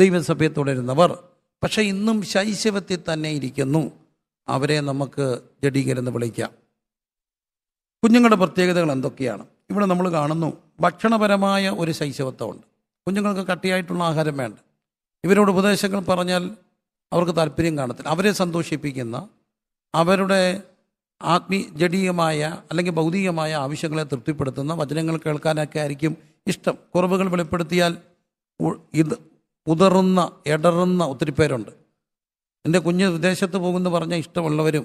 ദൈവസഭയെ തുടരുന്നവർ പക്ഷേ ഇന്നും ശൈശവത്തിൽ തന്നെ ഇരിക്കുന്നു അവരെ നമുക്ക് ജഡീകരന്ന് വിളിക്കാം കുഞ്ഞുങ്ങളുടെ പ്രത്യേകതകൾ എന്തൊക്കെയാണ് ഇവിടെ നമ്മൾ കാണുന്നു ഭക്ഷണപരമായ ഒരു ശൈശവത്വമുണ്ട് കുഞ്ഞുങ്ങൾക്ക് കട്ടിയായിട്ടുള്ള ആഹാരം വേണ്ട ഇവരോട് ഉപദേശങ്ങൾ പറഞ്ഞാൽ അവർക്ക് താല്പര്യം കാണത്തില്ല അവരെ സന്തോഷിപ്പിക്കുന്ന അവരുടെ ആത്മീ ജഡീയമായ അല്ലെങ്കിൽ ഭൗതികമായ ആവശ്യങ്ങളെ തൃപ്തിപ്പെടുത്തുന്ന വചനങ്ങൾ കേൾക്കാനൊക്കെ ആയിരിക്കും ഇഷ്ടം കുറവുകൾ വെളിപ്പെടുത്തിയാൽ ഇത് പുതറുന്ന ഇടറുന്ന ഒത്തിരി പേരുണ്ട് എൻ്റെ കുഞ്ഞ് വിദേശത്ത് പോകുമെന്ന് പറഞ്ഞാൽ ഇഷ്ടമുള്ളവരും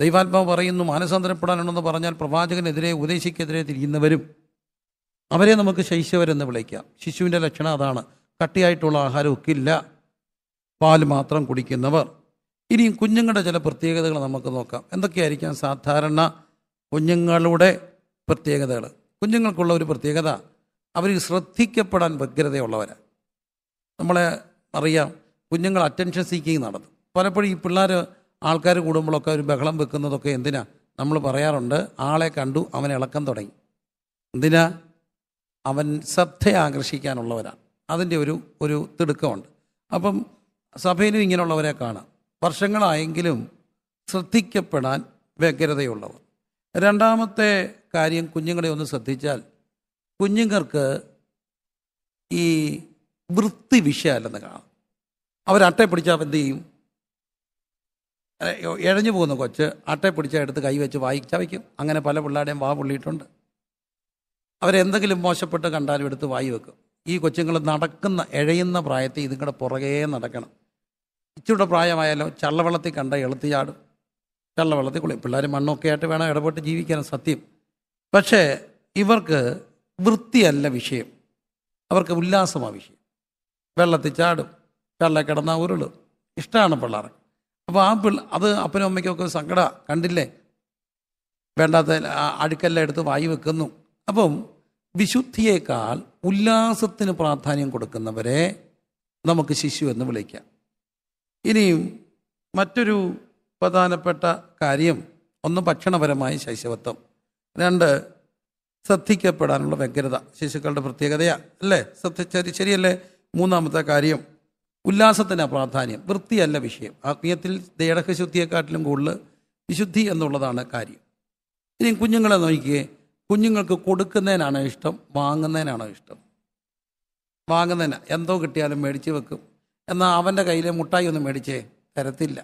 ദൈവാത്മാവ് പറയുന്നു മാനസാന്തരപ്പെടാനുണ്ടെന്ന് പറഞ്ഞാൽ പ്രവാചകനെതിരെ ഉപദേശിക്കെതിരെ തിരിയുന്നവരും അവരെ നമുക്ക് ശൈശവരെന്ന് വിളിക്കാം ശിശുവിൻ്റെ ലക്ഷണം അതാണ് കട്ടിയായിട്ടുള്ള ആഹാരം ഒക്കില്ല പാൽ മാത്രം കുടിക്കുന്നവർ ഇനിയും കുഞ്ഞുങ്ങളുടെ ചില പ്രത്യേകതകൾ നമുക്ക് നോക്കാം എന്തൊക്കെയായിരിക്കാം സാധാരണ കുഞ്ഞുങ്ങളുടെ പ്രത്യേകതകൾ കുഞ്ഞുങ്ങൾക്കുള്ള ഒരു പ്രത്യേകത അവർ ശ്രദ്ധിക്കപ്പെടാൻ വ്യഗ്രതയുള്ളവരാണ് നമ്മളെ അറിയാം കുഞ്ഞുങ്ങൾ അറ്റൻഷൻ സീക്കിങ് നടന്നു പലപ്പോഴും ഈ പിള്ളേർ ആൾക്കാർ കൂടുമ്പോഴൊക്കെ ഒരു ബഹളം വെക്കുന്നതൊക്കെ എന്തിനാ നമ്മൾ പറയാറുണ്ട് ആളെ കണ്ടു അവൻ ഇളക്കം തുടങ്ങി എന്തിനാ അവൻ ശ്രദ്ധ ആകർഷിക്കാനുള്ളവരാണ് അതിൻ്റെ ഒരു ഒരു തിടുക്കമുണ്ട് അപ്പം സഭയിലും ഇങ്ങനെയുള്ളവരെ കാണാം വർഷങ്ങളായെങ്കിലും ശ്രദ്ധിക്കപ്പെടാൻ വ്യഗ്രതയുള്ളവർ രണ്ടാമത്തെ കാര്യം കുഞ്ഞുങ്ങളെ ഒന്ന് ശ്രദ്ധിച്ചാൽ കുഞ്ഞുങ്ങൾക്ക് ഈ വൃത്തി വിഷയമല്ലെന്ന് കാണാം അവർ അട്ടയെ പിടിച്ചാൽ എന്ത് ചെയ്യും ഇഴഞ്ഞു പോകുന്ന കൊച്ച് അട്ടയെ പിടിച്ച എടുത്ത് വെച്ച് വായിച്ചാൽ വയ്ക്കും അങ്ങനെ പല പിള്ളേരുടെയും വാ പൊള്ളിയിട്ടുണ്ട് അവരെന്തെങ്കിലും മോശപ്പെട്ട് കണ്ടാലും എടുത്ത് വായി വെക്കും ഈ കൊച്ചുങ്ങൾ നടക്കുന്ന ഇഴയുന്ന പ്രായത്തിൽ ഇതുങ്ങളുടെ പുറകേ നടക്കണം ഇച്ചിരിയുടെ പ്രായമായാലോ ചള്ളവെള്ളത്തിൽ കണ്ട എളുത്തി ചാടും ചള്ളവെള്ളത്തിൽ കുളി പിള്ളേർ മണ്ണൊക്കെ ആയിട്ട് വേണം ഇടപെട്ട് ജീവിക്കാൻ സത്യം പക്ഷേ ഇവർക്ക് വൃത്തിയല്ല വിഷയം അവർക്ക് ഉല്ലാസമാണ് വിഷയം വെള്ളത്തിൽ ചാടും വെള്ളം കിടന്നാൽ ഉരുളും ഇഷ്ടമാണ് പിള്ളേർ അപ്പോൾ ആ പിള്ള അത് അപ്പനും അമ്മയ്ക്കൊക്കെ സങ്കട കണ്ടില്ലേ വേണ്ടാത്ത അഴുക്കെല്ലാം എടുത്ത് വായി വെക്കുന്നു അപ്പം വിശുദ്ധിയേക്കാൾ ഉല്ലാസത്തിന് പ്രാധാന്യം കൊടുക്കുന്നവരെ നമുക്ക് ശിശു എന്ന് വിളിക്കാം ഇനിയും മറ്റൊരു പ്രധാനപ്പെട്ട കാര്യം ഒന്ന് ഭക്ഷണപരമായ ശൈശവത്വം രണ്ട് ശ്രദ്ധിക്കപ്പെടാനുള്ള വ്യഗ്രത ശിശുക്കളുടെ പ്രത്യേകതയാണ് അല്ലേ ശ്രദ്ധിച്ച ശരിയല്ലേ മൂന്നാമത്തെ കാര്യം ഉല്ലാസത്തിന് പ്രാധാന്യം വൃത്തിയല്ല വിഷയം ആത്മീയത്തിൽ ദേഹശുദ്ധിയെക്കാട്ടിലും കൂടുതൽ വിശുദ്ധി എന്നുള്ളതാണ് കാര്യം ഇനി കുഞ്ഞുങ്ങളെ നോക്കിയേ കുഞ്ഞുങ്ങൾക്ക് കൊടുക്കുന്നതിനാണ് ഇഷ്ടം വാങ്ങുന്നതിനാണോ ഇഷ്ടം വാങ്ങുന്നതിന് എന്തോ കിട്ടിയാലും മേടിച്ച് വെക്കും എന്നാൽ അവൻ്റെ കയ്യിൽ മുട്ടായി ഒന്നും മേടിച്ചേ തരത്തില്ല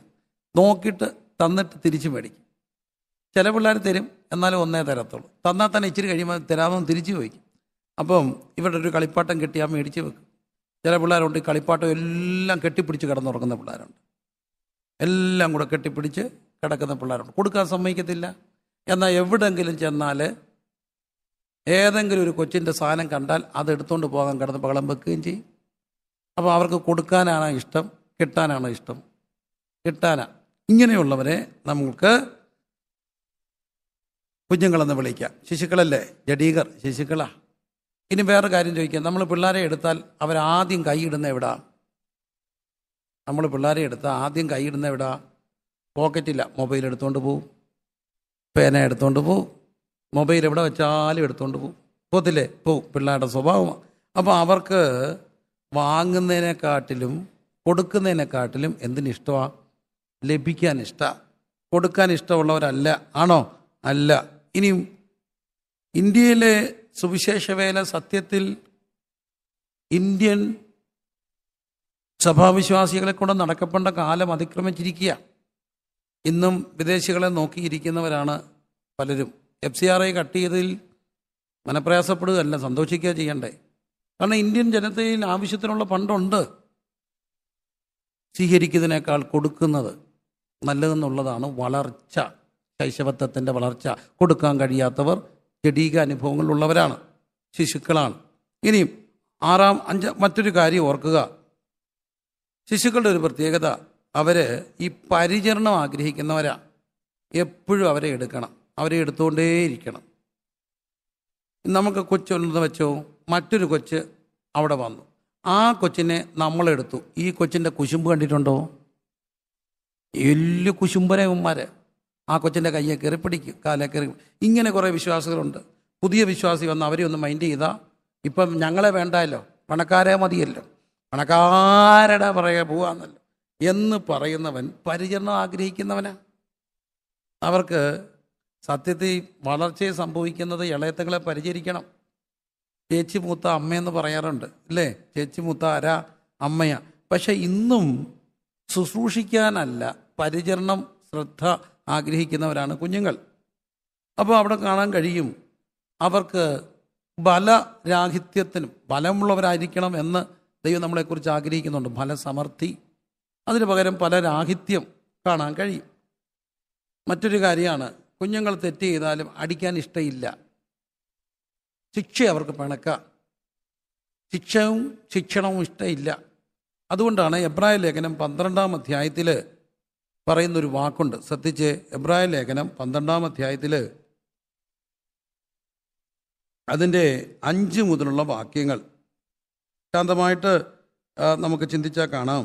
നോക്കിയിട്ട് തന്നിട്ട് തിരിച്ച് മേടിക്കും ചില പിള്ളേർ തരും എന്നാലും ഒന്നേ തരത്തുള്ളൂ തന്നാൽ തന്നെ ഇച്ചിരി കഴിയുമ്പോൾ തരാമെന്ന് തിരിച്ചു ചോദിക്കും അപ്പം ഇവരുടെ ഒരു കളിപ്പാട്ടം കിട്ടിയാൽ മേടിച്ച് വെക്കും ചില പിള്ളേരുണ്ട് കളിപ്പാട്ടം എല്ലാം കെട്ടിപ്പിടിച്ച് കിടന്നുറങ്ങുന്ന പിള്ളേരുണ്ട് എല്ലാം കൂടെ കെട്ടിപ്പിടിച്ച് കിടക്കുന്ന പിള്ളേരുണ്ട് കൊടുക്കാൻ സമ്മതിക്കത്തില്ല എന്നാൽ എവിടെങ്കിലും ചെന്നാൽ ഏതെങ്കിലും ഒരു കൊച്ചിൻ്റെ സാധനം കണ്ടാൽ അത് എടുത്തുകൊണ്ട് പോകാൻ കിടന്ന് പകളം വെക്കുകയും ചെയ്യും അപ്പോൾ അവർക്ക് കൊടുക്കാനാണ് ഇഷ്ടം കിട്ടാനാണ് ഇഷ്ടം കിട്ടാനാ ഇങ്ങനെയുള്ളവരെ നമുക്ക് കുഞ്ഞുങ്ങളെന്ന് വിളിക്കാം ശിശുക്കളല്ലേ ജഡീകർ ശിശുക്കളാണ് ഇനി വേറെ കാര്യം ചോദിക്കാം നമ്മൾ പിള്ളേരെ എടുത്താൽ അവരാദ്യം കൈയിടുന്ന എവിടാ നമ്മൾ പിള്ളേരെ എടുത്താൽ ആദ്യം കൈയിടുന്ന എവിടാ പോക്കറ്റില്ല മൊബൈൽ എടുത്തുകൊണ്ട് പോവും പേന എടുത്തുകൊണ്ട് പോവും മൊബൈൽ എവിടെ വെച്ചാലും എടുത്തുകൊണ്ട് പോവും പോത്തില്ലേ പോവും പിള്ളേരുടെ സ്വഭാവമാണ് അപ്പോൾ അവർക്ക് വാങ്ങുന്നതിനെക്കാട്ടിലും കൊടുക്കുന്നതിനെക്കാട്ടിലും എന്തിനിഷ്ടമാണ് ലഭിക്കാൻ ഇഷ്ടമാണ് കൊടുക്കാൻ ഇഷ്ടമുള്ളവരല്ല ആണോ അല്ല ഇനിയും ഇന്ത്യയിലെ സുവിശേഷവേല സത്യത്തിൽ ഇന്ത്യൻ സഭാവിശ്വാസികളെ കൊണ്ട് നടക്കപ്പെട്ട കാലം അതിക്രമിച്ചിരിക്കുക ഇന്നും വിദേശികളെ നോക്കിയിരിക്കുന്നവരാണ് പലരും F C R I cut ചെയ്തതിൽ മനപ്രയാസപ്പെടുകയല്ല സന്തോഷിക്കുക ചെയ്യണ്ടേ കാരണം ഇന്ത്യൻ ജനതയിൽ ആവശ്യത്തിനുള്ള പണ്ടുണ്ട് സ്വീകരിക്കുന്നതിനേക്കാൾ കൊടുക്കുന്നത് നല്ലതെന്നുള്ളതാണ് വളർച്ച ശൈശവത്വത്തിൻ്റെ വളർച്ച കൊടുക്കാൻ കഴിയാത്തവർ ജഡീക അനുഭവങ്ങളുള്ളവരാണ് ശിശുക്കളാണ് ഇനിയും ആറാം അഞ്ച് മറ്റൊരു കാര്യം ഓർക്കുക ശിശുക്കളുടെ ഒരു പ്രത്യേകത അവർ ഈ പരിചരണം ആഗ്രഹിക്കുന്നവരാണ് എപ്പോഴും അവരെ എടുക്കണം അവരെ എടുത്തുകൊണ്ടേയിരിക്കണം നമുക്ക് കൊച്ചൊന്ന് വെച്ചോ മറ്റൊരു കൊച്ച് അവിടെ വന്നു ആ കൊച്ചിനെ നമ്മളെടുത്തു ഈ കൊച്ചിൻ്റെ കുശുമ്പ് കണ്ടിട്ടുണ്ടോ വലിയ കുശുമ്പനെ ആ കൊച്ചിൻ്റെ കയ്യെ കയറി പിടിക്കും കാലെ കയറി ഇങ്ങനെ കുറേ വിശ്വാസികളുണ്ട് പുതിയ വിശ്വാസി വന്ന് അവരെ ഒന്ന് മൈൻഡ് ചെയ്താൽ ഇപ്പം ഞങ്ങളെ വേണ്ടായല്ലോ പണക്കാരെ മതിയല്ലോ പണക്കാരുടെ പുറകെ പോവാന്നല്ലോ എന്ന് പറയുന്നവൻ പരിചരണം ആഗ്രഹിക്കുന്നവനാ അവർക്ക് സത്യത്തിൽ വളർച്ചയെ സംഭവിക്കുന്നത് ഇളയത്തങ്ങളെ പരിചരിക്കണം ചേച്ചി മൂത്ത അമ്മയെന്ന് പറയാറുണ്ട് അല്ലേ ചേച്ചി മൂത്ത ആരാ അമ്മയാ പക്ഷെ ഇന്നും ശുശ്രൂഷിക്കാനല്ല പരിചരണം ശ്രദ്ധ ആഗ്രഹിക്കുന്നവരാണ് കുഞ്ഞുങ്ങൾ അപ്പോൾ അവിടെ കാണാൻ കഴിയും അവർക്ക് ബലരാഹിത്യത്തിനും ബലമുള്ളവരായിരിക്കണം എന്ന് ദൈവം നമ്മളെക്കുറിച്ച് ആഗ്രഹിക്കുന്നുണ്ട് ഫലസമർത്ഥി അതിന് പകരം പല രാഹിത്യം കാണാൻ കഴിയും മറ്റൊരു കാര്യമാണ് കുഞ്ഞുങ്ങൾ തെറ്റ് ചെയ്താലും അടിക്കാൻ ഇഷ്ടമില്ല ശിക്ഷ അവർക്ക് പിണക്ക ശിക്ഷയും ശിക്ഷണവും ഇഷ്ടമില്ല അതുകൊണ്ടാണ് എബ്രായ ലേഖനം പന്ത്രണ്ടാം അധ്യായത്തിൽ പറയുന്നൊരു വാക്കുണ്ട് ശ്രദ്ധിച്ച് എബ്രായ ലേഖനം പന്ത്രണ്ടാം അധ്യായത്തിൽ അതിൻ്റെ അഞ്ച് മുതലുള്ള വാക്യങ്ങൾ ശാന്തമായിട്ട് നമുക്ക് ചിന്തിച്ചാൽ കാണാം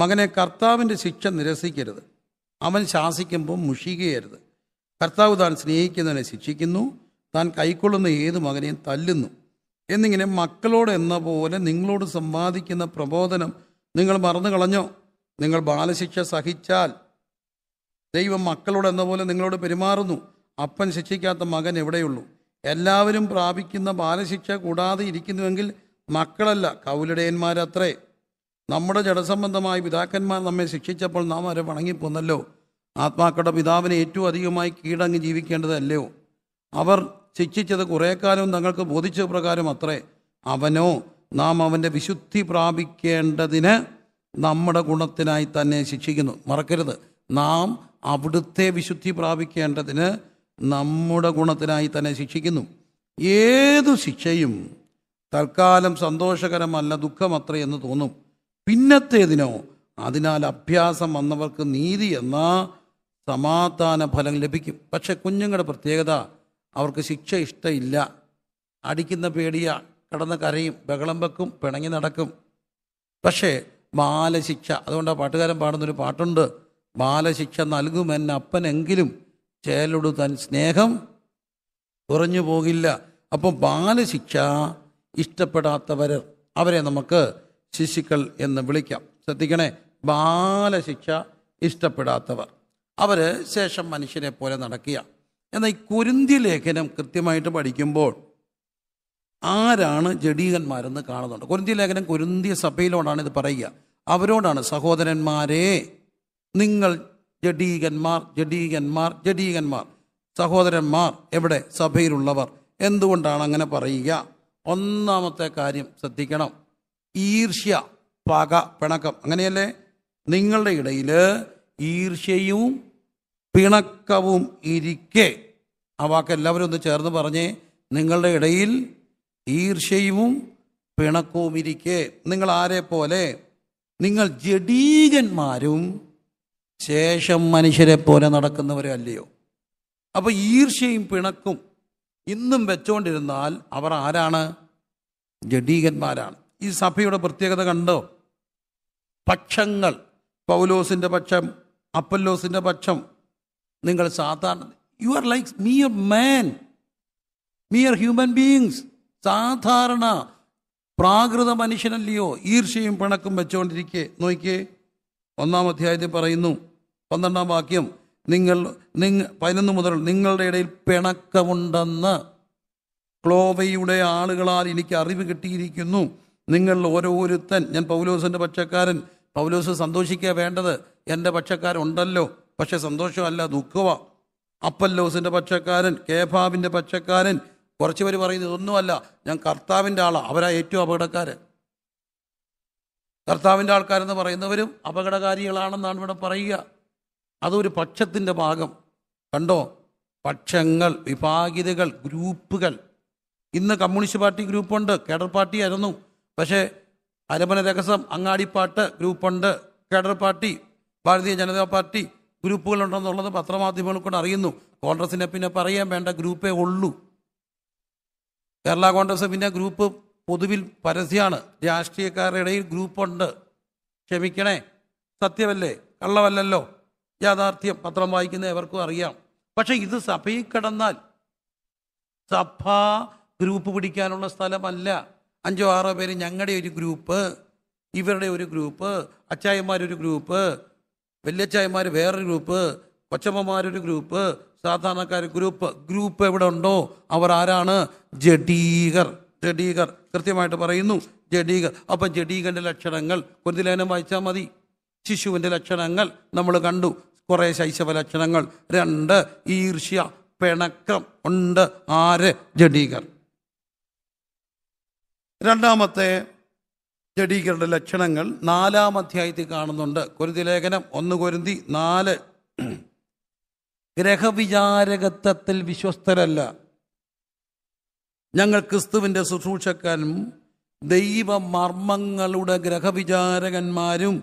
മകനെ കർത്താവിൻ്റെ ശിക്ഷ നിരസിക്കരുത് അവൻ ശാസിക്കുമ്പോൾ മുഷിക്കുകയരുത് കർത്താവ് താൻ സ്നേഹിക്കുന്നവനെ ശിക്ഷിക്കുന്നു താൻ കൈക്കൊള്ളുന്ന ഏത് മകനെയും തല്ലുന്നു എന്നിങ്ങനെ മക്കളോട് എന്ന പോലെ നിങ്ങളോട് സമ്പാദിക്കുന്ന പ്രബോധനം നിങ്ങൾ മറന്നു കളഞ്ഞോ നിങ്ങൾ ബാലശിക്ഷ സഹിച്ചാൽ ദൈവം മക്കളോട് എന്ന പോലെ നിങ്ങളോട് പെരുമാറുന്നു അപ്പൻ ശിക്ഷിക്കാത്ത മകൻ എവിടെയുള്ളൂ എല്ലാവരും പ്രാപിക്കുന്ന ബാലശിക്ഷ കൂടാതെ ഇരിക്കുന്നുവെങ്കിൽ മക്കളല്ല കൗലിടയന്മാരത്രേ നമ്മുടെ ജഡസംബന്ധമായ പിതാക്കന്മാർ നമ്മെ ശിക്ഷിച്ചപ്പോൾ നാം അവരെ വണങ്ങിപ്പോന്നല്ലോ ആത്മാക്കളുടെ പിതാവിനെ ഏറ്റവും അധികമായി കീഴങ്ങി ജീവിക്കേണ്ടതല്ലയോ അവർ ശിക്ഷിച്ചത് കുറേ കാലം തങ്ങൾക്ക് ബോധിച്ച പ്രകാരം അത്രേ അവനോ നാം അവൻ്റെ വിശുദ്ധി പ്രാപിക്കേണ്ടതിന് നമ്മുടെ ഗുണത്തിനായി തന്നെ ശിക്ഷിക്കുന്നു മറക്കരുത് നാം അവിടുത്തെ വിശുദ്ധി പ്രാപിക്കേണ്ടതിന് നമ്മുടെ ഗുണത്തിനായി തന്നെ ശിക്ഷിക്കുന്നു ഏതു ശിക്ഷയും തൽക്കാലം സന്തോഷകരമല്ല ദുഃഖമത്ര എന്ന് തോന്നും പിന്നത്തേതിനോ അതിനാൽ അഭ്യാസം വന്നവർക്ക് നീതി എന്ന സമാധാന ഫലം ലഭിക്കും പക്ഷെ കുഞ്ഞുങ്ങളുടെ പ്രത്യേകത അവർക്ക് ശിക്ഷ ഇഷ്ടമില്ല അടിക്കുന്ന പേടിയ കടന്ന് കരയും ബഹളം വെക്കും പിണങ്ങി നടക്കും പക്ഷേ ബാലശിക്ഷ അതുകൊണ്ട് ആ പാട്ടുകാരൻ പാടുന്നൊരു പാട്ടുണ്ട് ബാലശിക്ഷ എൻ്റെ അപ്പനെങ്കിലും ചേലോട് തൻ സ്നേഹം കുറഞ്ഞു പോകില്ല അപ്പോൾ ബാലശിക്ഷ ഇഷ്ടപ്പെടാത്തവർ അവരെ നമുക്ക് ശിശുക്കൾ എന്ന് വിളിക്കാം ശ്രദ്ധിക്കണേ ബാലശിക്ഷ ഇഷ്ടപ്പെടാത്തവർ അവർ ശേഷം മനുഷ്യനെ പോലെ നടക്കുക എന്നാൽ ഈ കുരുന്തി ലേഖനം കൃത്യമായിട്ട് പഠിക്കുമ്പോൾ ആരാണ് ജഡീകന്മാരെന്ന് കാണുന്നുണ്ട് കുരുന്തി ലേഖനം കുരുന്തിയ സഭയിലോടാണ് ഇത് പറയുക അവരോടാണ് സഹോദരന്മാരെ നിങ്ങൾ ജഡീകന്മാർ ജഡീകന്മാർ ജഡീകന്മാർ സഹോദരന്മാർ എവിടെ സഭയിലുള്ളവർ എന്തുകൊണ്ടാണ് അങ്ങനെ പറയുക ഒന്നാമത്തെ കാര്യം ശ്രദ്ധിക്കണം ഈർഷ്യ പക പിണക്കം അങ്ങനെയല്ലേ നിങ്ങളുടെ ഇടയിൽ ഈർഷ്യയും പിണക്കവും ഇരിക്കെ ആ വാക്ക് എല്ലാവരും ഒന്ന് ചേർന്ന് പറഞ്ഞേ നിങ്ങളുടെ ഇടയിൽ ഈർഷ്യയും പിണക്കവും ഇരിക്കെ നിങ്ങൾ ആരെ പോലെ നിങ്ങൾ ജഡീകന്മാരും ശേഷം മനുഷ്യരെ പോലെ നടക്കുന്നവരും അല്ലയോ അപ്പോൾ ഈർഷ്യയും പിണക്കും ഇന്നും വെച്ചുകൊണ്ടിരുന്നാൽ അവർ ആരാണ് ജഡീകന്മാരാണ് ഈ സഭയുടെ പ്രത്യേകത കണ്ടോ പക്ഷങ്ങൾ പൗലോസിൻ്റെ പക്ഷം അപ്പല്ലോസിൻ്റെ പക്ഷം നിങ്ങൾ സാധാരണ you are like mere man mere human beings സാധാരണ പ്രാകൃത മനുഷ്യനല്ലയോ ഈർഷ്യയും പിണക്കും വെച്ചുകൊണ്ടിരിക്കെ നോക്കിയേ ഒന്നാം അധ്യായത്തിൽ പറയുന്നു പന്ത്രണ്ടാം വാക്യം നിങ്ങൾ നിങ്ങ പതിനൊന്ന് മുതൽ നിങ്ങളുടെ ഇടയിൽ പിണക്കമുണ്ടെന്ന് ക്ലോവയുടെ ആളുകളാൽ എനിക്ക് അറിവ് കിട്ടിയിരിക്കുന്നു നിങ്ങൾ ഓരോരുത്തൻ ഞാൻ പൗലോസിൻ്റെ പക്ഷക്കാരൻ പൗലോസ് സന്തോഷിക്കുക വേണ്ടത് എൻ്റെ പക്ഷക്കാരുണ്ടല്ലോ പക്ഷെ സന്തോഷമല്ല ദുഃഖവ അപ്പല്ലോസിൻ്റെ പക്ഷക്കാരൻ കേഫാവിൻ്റെ പക്ഷക്കാരൻ കുറച്ച് പേര് പറയുന്നത് ഇതൊന്നുമല്ല ഞാൻ കർത്താവിൻ്റെ ആളാണ് അവരാ ഏറ്റവും അപകടക്കാർ കർത്താവിൻ്റെ ആൾക്കാരെന്ന് പറയുന്നവരും അപകടകാരികളാണെന്നാണ് ഇവിടെ പറയുക അതൊരു പക്ഷത്തിൻ്റെ ഭാഗം കണ്ടോ പക്ഷങ്ങൾ വിഭാഗിതകൾ ഗ്രൂപ്പുകൾ ഇന്ന് കമ്മ്യൂണിസ്റ്റ് പാർട്ടി ഗ്രൂപ്പുണ്ട് കേഡർ പാർട്ടി ആയിരുന്നു പക്ഷേ അരമന രഹസ്യം അങ്ങാടിപ്പാട്ട് ഗ്രൂപ്പുണ്ട് കേഡർ പാർട്ടി ഭാരതീയ ജനതാ പാർട്ടി ഗ്രൂപ്പുകളുണ്ടെന്നുള്ളത് പത്രമാധ്യമങ്ങൾ കൊണ്ട് അറിയുന്നു കോൺഗ്രസിനെ പിന്നെ പറയാൻ വേണ്ട ഗ്രൂപ്പേ ഉള്ളൂ കേരള കോൺഗ്രസ് പിന്നെ ഗ്രൂപ്പ് പൊതുവിൽ പരസ്യമാണ് രാഷ്ട്രീയക്കാരുടെ ഇടയിൽ ഗ്രൂപ്പുണ്ട് ക്ഷമിക്കണേ സത്യമല്ലേ കള്ളമല്ലല്ലോ യാഥാർത്ഥ്യം പത്രം വായിക്കുന്ന എവർക്കും അറിയാം പക്ഷേ ഇത് സഭയിൽ കിടന്നാൽ സഭ ഗ്രൂപ്പ് പിടിക്കാനുള്ള സ്ഥലമല്ല അഞ്ചോ ആറോ പേര് ഞങ്ങളുടെ ഒരു ഗ്രൂപ്പ് ഇവരുടെ ഒരു ഗ്രൂപ്പ് അച്ചായന്മാരൊരു ഗ്രൂപ്പ് വല്യച്ചായന്മാർ വേറൊരു ഗ്രൂപ്പ് കൊച്ചമ്മമാരൊരു ഗ്രൂപ്പ് സാധാരണക്കാർ ഗ്രൂപ്പ് ഗ്രൂപ്പ് എവിടെ ഉണ്ടോ അവർ ആരാണ് ജഡീകർ ജഡീകർ കൃത്യമായിട്ട് പറയുന്നു ജഡീകർ അപ്പം ജഡീകൻ്റെ ലക്ഷണങ്ങൾ കുരുതി വായിച്ചാൽ മതി ശിശുവിൻ്റെ ലക്ഷണങ്ങൾ നമ്മൾ കണ്ടു കുറേ ശൈശവ ലക്ഷണങ്ങൾ രണ്ട് ഈർഷ്യ പിണക്കം ഉണ്ട് ആര് ജഡീകർ രണ്ടാമത്തെ ജഡീകരുടെ ലക്ഷണങ്ങൾ നാലാം അധ്യായത്തിൽ കാണുന്നുണ്ട് കുരുതി ലേഖനം ഒന്ന് കുരുതി നാല് ഗ്രഹവിചാരകത്വത്തിൽ വിശ്വസ്തരല്ല ഞങ്ങൾ ക്രിസ്തുവിൻ്റെ ശുശ്രൂഷക്കാരും ദൈവ മർമ്മങ്ങളുടെ ഗ്രഹവിചാരകന്മാരും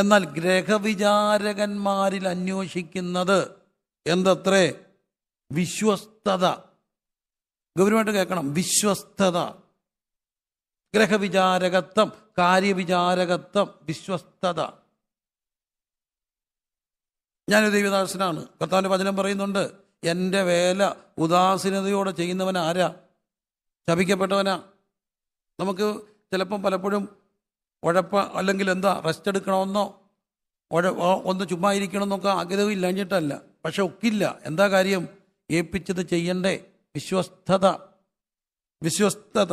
എന്നാൽ ഗ്രഹവിചാരകന്മാരിൽ അന്വേഷിക്കുന്നത് എന്തത്രേ വിശ്വസ്തത ഗൗരവമായിട്ട് കേൾക്കണം വിശ്വസ്തത ഗ്രഹവിചാരകത്വം കാര്യവിചാരകത്വം വിശ്വസ്തത ഞാനൊരു ദൈവദാസനാണ് കർത്താവിൻ്റെ വചനം പറയുന്നുണ്ട് എൻ്റെ വേല ഉദാസീനതയോടെ ചെയ്യുന്നവൻ ആരാ ശപിക്കപ്പെട്ടവനാ നമുക്ക് ചിലപ്പം പലപ്പോഴും ഉഴപ്പ അല്ലെങ്കിൽ എന്താ റെസ്റ്റ് എടുക്കണമെന്നോ ഉഴ ഒന്ന് ചുമ്മാ ഇരിക്കണമെന്നൊക്കെ ആഗ്രഹമില്ലാഞ്ഞിട്ടല്ല പക്ഷെ ഒക്കില്ല എന്താ കാര്യം ഏൽപ്പിച്ചത് ചെയ്യണ്ടേ വിശ്വസ്തത വിശ്വസ്തത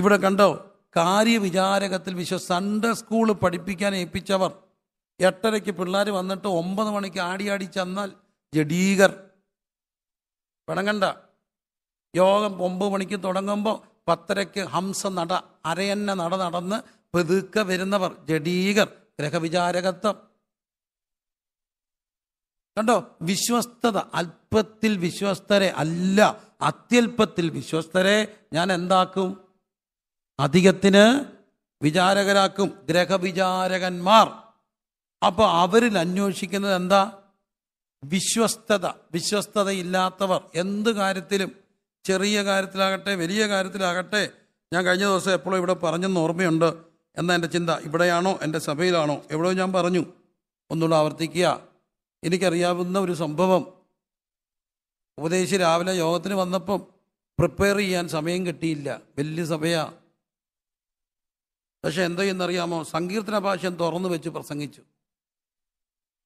ഇവിടെ കണ്ടോ കാര്യവിചാരകത്തിൽ വിശ്വ സൺഡേ സ്കൂൾ പഠിപ്പിക്കാൻ ഏൽപ്പിച്ചവർ എട്ടരയ്ക്ക് പിള്ളേർ വന്നിട്ട് ഒമ്പത് മണിക്ക് ആടി ആടി ചെന്നാൽ ജഡീകർ പിണങ്ങണ്ട യോഗം ഒമ്പത് മണിക്ക് തുടങ്ങുമ്പോൾ പത്തരയ്ക്ക് ഹംസ നട അരയന്ന നട നടന്ന് പെതുക്കെ വരുന്നവർ ജഡീകർ ഗ്രഹവിചാരകത്വം കണ്ടോ വിശ്വസ്തത അല്പത്തിൽ വിശ്വസ്തരെ അല്ല അത്യല്പത്തിൽ വിശ്വസ്തരെ ഞാൻ എന്താക്കും അധികത്തിന് വിചാരകരാക്കും ഗ്രഹവിചാരകന്മാർ അപ്പോൾ അവരിൽ അന്വേഷിക്കുന്നത് എന്താ വിശ്വസ്തത വിശ്വസ്തതയില്ലാത്തവർ എന്ത് കാര്യത്തിലും ചെറിയ കാര്യത്തിലാകട്ടെ വലിയ കാര്യത്തിലാകട്ടെ ഞാൻ കഴിഞ്ഞ ദിവസം എപ്പോഴും ഇവിടെ പറഞ്ഞെന്ന് ഓർമ്മയുണ്ട് എന്നാ എൻ്റെ ചിന്ത ഇവിടെയാണോ എൻ്റെ സഭയിലാണോ എവിടെയോ ഞാൻ പറഞ്ഞു ഒന്നുകൂടെ ആവർത്തിക്കുക എനിക്കറിയാവുന്ന ഒരു സംഭവം ഉപദേശി രാവിലെ യോഗത്തിന് വന്നപ്പം പ്രിപ്പയർ ചെയ്യാൻ സമയം കിട്ടിയില്ല വലിയ സഭയാ പക്ഷെ എന്തോ എന്നറിയാമോ സങ്കീർത്തന ഭാഷ തുറന്നു വെച്ച് പ്രസംഗിച്ചു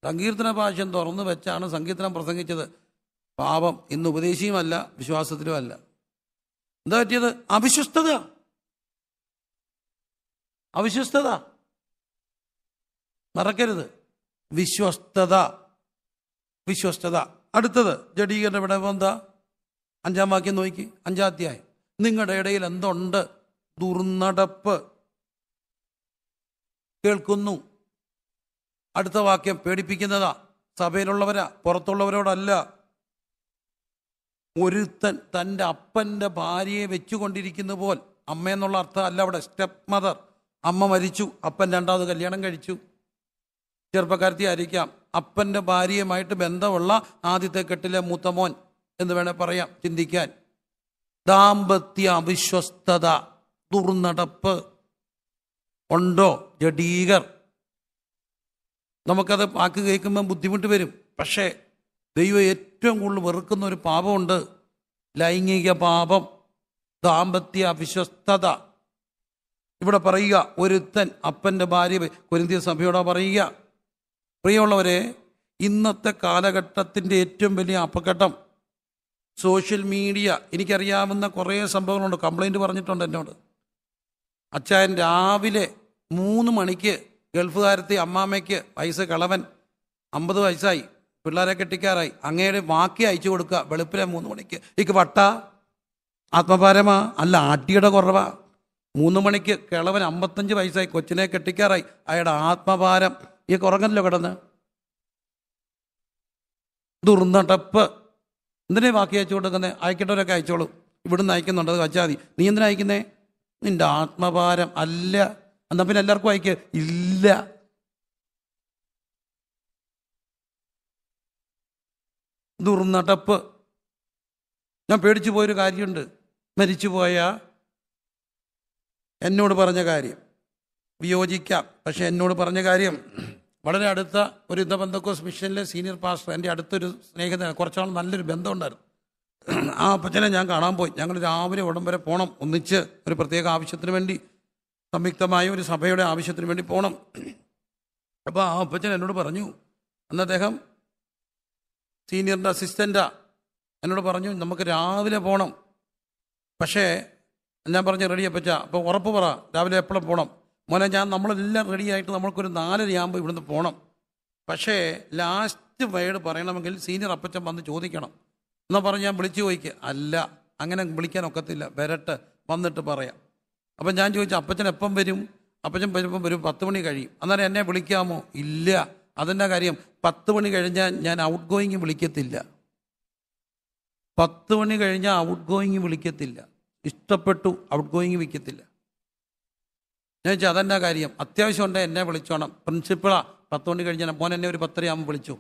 സങ്കീർത്തന ഭാഷ്യം തുറന്നു വെച്ചാണ് സങ്കീർത്തനം പ്രസംഗിച്ചത് പാപം ഇന്ന് ഉപദേശിയുമല്ല അല്ല എന്താ പറ്റിയത് അവിശ്വസ്തത അവിശ്വസ്തത മറക്കരുത് വിശ്വസ്തത വിശ്വസ്തത അടുത്തത് ജഡീകരണ വിടവ് എന്താ അഞ്ചാം വാക്യം നോക്കി അഞ്ചാധ്യായം നിങ്ങളുടെ ഇടയിൽ എന്തുണ്ട് ദുർനടപ്പ് കേൾക്കുന്നു അടുത്ത വാക്യം പേടിപ്പിക്കുന്നതാ സഭയിലുള്ളവരാ പുറത്തുള്ളവരോടല്ല ഒരുത്തൻ തൻ്റെ അപ്പൻ്റെ ഭാര്യയെ വെച്ചുകൊണ്ടിരിക്കുന്ന പോൽ അമ്മയെന്നുള്ള അർത്ഥം അല്ല അവിടെ സ്റ്റെപ്പ് മദർ അമ്മ മരിച്ചു അപ്പൻ രണ്ടാമത് കല്യാണം കഴിച്ചു ചെറുപ്പക്കാരത്തി ആയിരിക്കാം അപ്പൻ്റെ ഭാര്യയുമായിട്ട് ബന്ധമുള്ള ആദ്യത്തെ കെട്ടിലെ മൂത്തമോൻ എന്ന് വേണേൽ പറയാം ചിന്തിക്കാൻ ദാമ്പത്യ അവിശ്വസ്തത ദുർനടപ്പ് ഉണ്ടോ ജഡീകർ നമുക്കത് വാക്ക് കേൾക്കുമ്പം ബുദ്ധിമുട്ട് വരും പക്ഷേ ദൈവം ഏറ്റവും കൂടുതൽ വെറുക്കുന്ന ഒരു പാപമുണ്ട് ലൈംഗിക പാപം ദാമ്പത്യ വിശ്വസ്തത ഇവിടെ പറയുക ഒരുത്തൻ അപ്പൻ്റെ ഭാര്യ കൊരിന്തിയ സഭയോടെ പറയുക പ്രിയമുള്ളവരെ ഇന്നത്തെ കാലഘട്ടത്തിൻ്റെ ഏറ്റവും വലിയ അപകടം സോഷ്യൽ മീഡിയ എനിക്കറിയാവുന്ന കുറേ സംഭവങ്ങളുണ്ട് കംപ്ലൈൻറ്റ് പറഞ്ഞിട്ടുണ്ട് എന്നോട് അച്ചായൻ രാവിലെ മൂന്ന് മണിക്ക് ഗൾഫുകാരത്തി അമ്മാമ്മയ്ക്ക് വയസ്സ് കളവൻ അമ്പത് വയസ്സായി പിള്ളേരെ കെട്ടിക്കാറായി അങ്ങയുടെ വാക്കി അയച്ചു കൊടുക്കുക വെളുപ്പിലെ മൂന്ന് മണിക്ക് ഇക്ക് വട്ട ആത്മഭാരമാ അല്ല ആട്ടിയുടെ കുറവാ മൂന്ന് മണിക്ക് കിളവൻ അമ്പത്തഞ്ച് വയസ്സായി കൊച്ചിനെ കെട്ടിക്കാറായി അയാളുടെ ആത്മഭാരം ഈ കുറങ്ങല്ലോ കിടന്ന് ദുർനടപ്പ് എന്തിനാ ബാക്കി അയച്ചു കൊടുക്കുന്നത് അയക്കേണ്ടവരൊക്കെ അയച്ചോളൂ ഇവിടുന്ന് അയക്കുന്നുണ്ട് അത് വച്ചാൽ മതി നീ എന്തിനാ അയക്കുന്നേ നിന്റെ ആത്മഭാരം അല്ല എന്നാൽ പിന്നെ എല്ലാവർക്കും അയക്കുക ഇല്ല ദുർനടപ്പ് ഞാൻ പേടിച്ചു പോയൊരു കാര്യമുണ്ട് മരിച്ചു പോയ എന്നോട് പറഞ്ഞ കാര്യം വിയോജിക്കാം പക്ഷെ എന്നോട് പറഞ്ഞ കാര്യം വളരെ അടുത്ത ഒരു ഇന്ന ബന്ധക്കോസ് മിഷനിലെ സീനിയർ പാസ്റ്റർ എൻ്റെ അടുത്തൊരു സ്നേഹിതനാണ് കുറച്ചാൾ നല്ലൊരു ബന്ധമുണ്ടായിരുന്നു ആ അപ്പച്ചനെ ഞാൻ കാണാൻ പോയി ഞങ്ങൾ രാവിലെ ഉടം വരെ പോകണം ഒന്നിച്ച് ഒരു പ്രത്യേക ആവശ്യത്തിന് വേണ്ടി സംയുക്തമായ ഒരു സഭയുടെ ആവശ്യത്തിന് വേണ്ടി പോകണം അപ്പോൾ ആ അപ്പച്ചൻ എന്നോട് പറഞ്ഞു അന്ന് അദ്ദേഹം സീനിയറിൻ്റെ അസിസ്റ്റൻറ്റാ എന്നോട് പറഞ്ഞു നമുക്ക് രാവിലെ പോകണം പക്ഷേ ഞാൻ പറഞ്ഞു റെഡി അപ്പച്ച അപ്പോൾ ഉറപ്പ് പറ രാവിലെ എപ്പോഴും പോകണം മോനെ ഞാൻ നമ്മളെല്ലാം റെഡിയായിട്ട് നമ്മൾക്കൊരു നാലരയാകുമ്പോൾ ഇവിടുന്ന് പോകണം പക്ഷേ ലാസ്റ്റ് വേഡ് പറയണമെങ്കിൽ സീനിയർ അപ്പച്ചൻ വന്ന് ചോദിക്കണം എന്നാൽ പറഞ്ഞ് ഞാൻ വിളിച്ചു ചോദിക്കുക അല്ല അങ്ങനെ വിളിക്കാൻ ഒക്കത്തില്ല വരട്ടെ വന്നിട്ട് പറയാം അപ്പം ഞാൻ ചോദിച്ചു അപ്പച്ചൻ എപ്പം വരും അപ്പച്ചൻ വരുമ്പം വരും പത്ത് മണി കഴിയും അന്നേരം എന്നെ വിളിക്കാമോ ഇല്ല അതെന്നെ കാര്യം പത്ത് മണി കഴിഞ്ഞാൽ ഞാൻ ഔട്ട് ഗോയിങ് വിളിക്കത്തില്ല പത്ത് മണി കഴിഞ്ഞാൽ ഔട്ട് ഗോയിങ് വിളിക്കത്തില്ല ഇഷ്ടപ്പെട്ടു ഔട്ട് ഗോയിങ് വിൽക്കത്തില്ല ഞാൻ ചോദിച്ചു അതെന്നെ കാര്യം അത്യാവശ്യം ഉണ്ട് എന്നെ വിളിച്ചോണം പ്രിൻസിപ്പളാ പത്ത് മണി കഴിഞ്ഞാൽ മോൻ എന്നെ ഒരു പത്തരയാകുമ്പോൾ വിളിച്ചു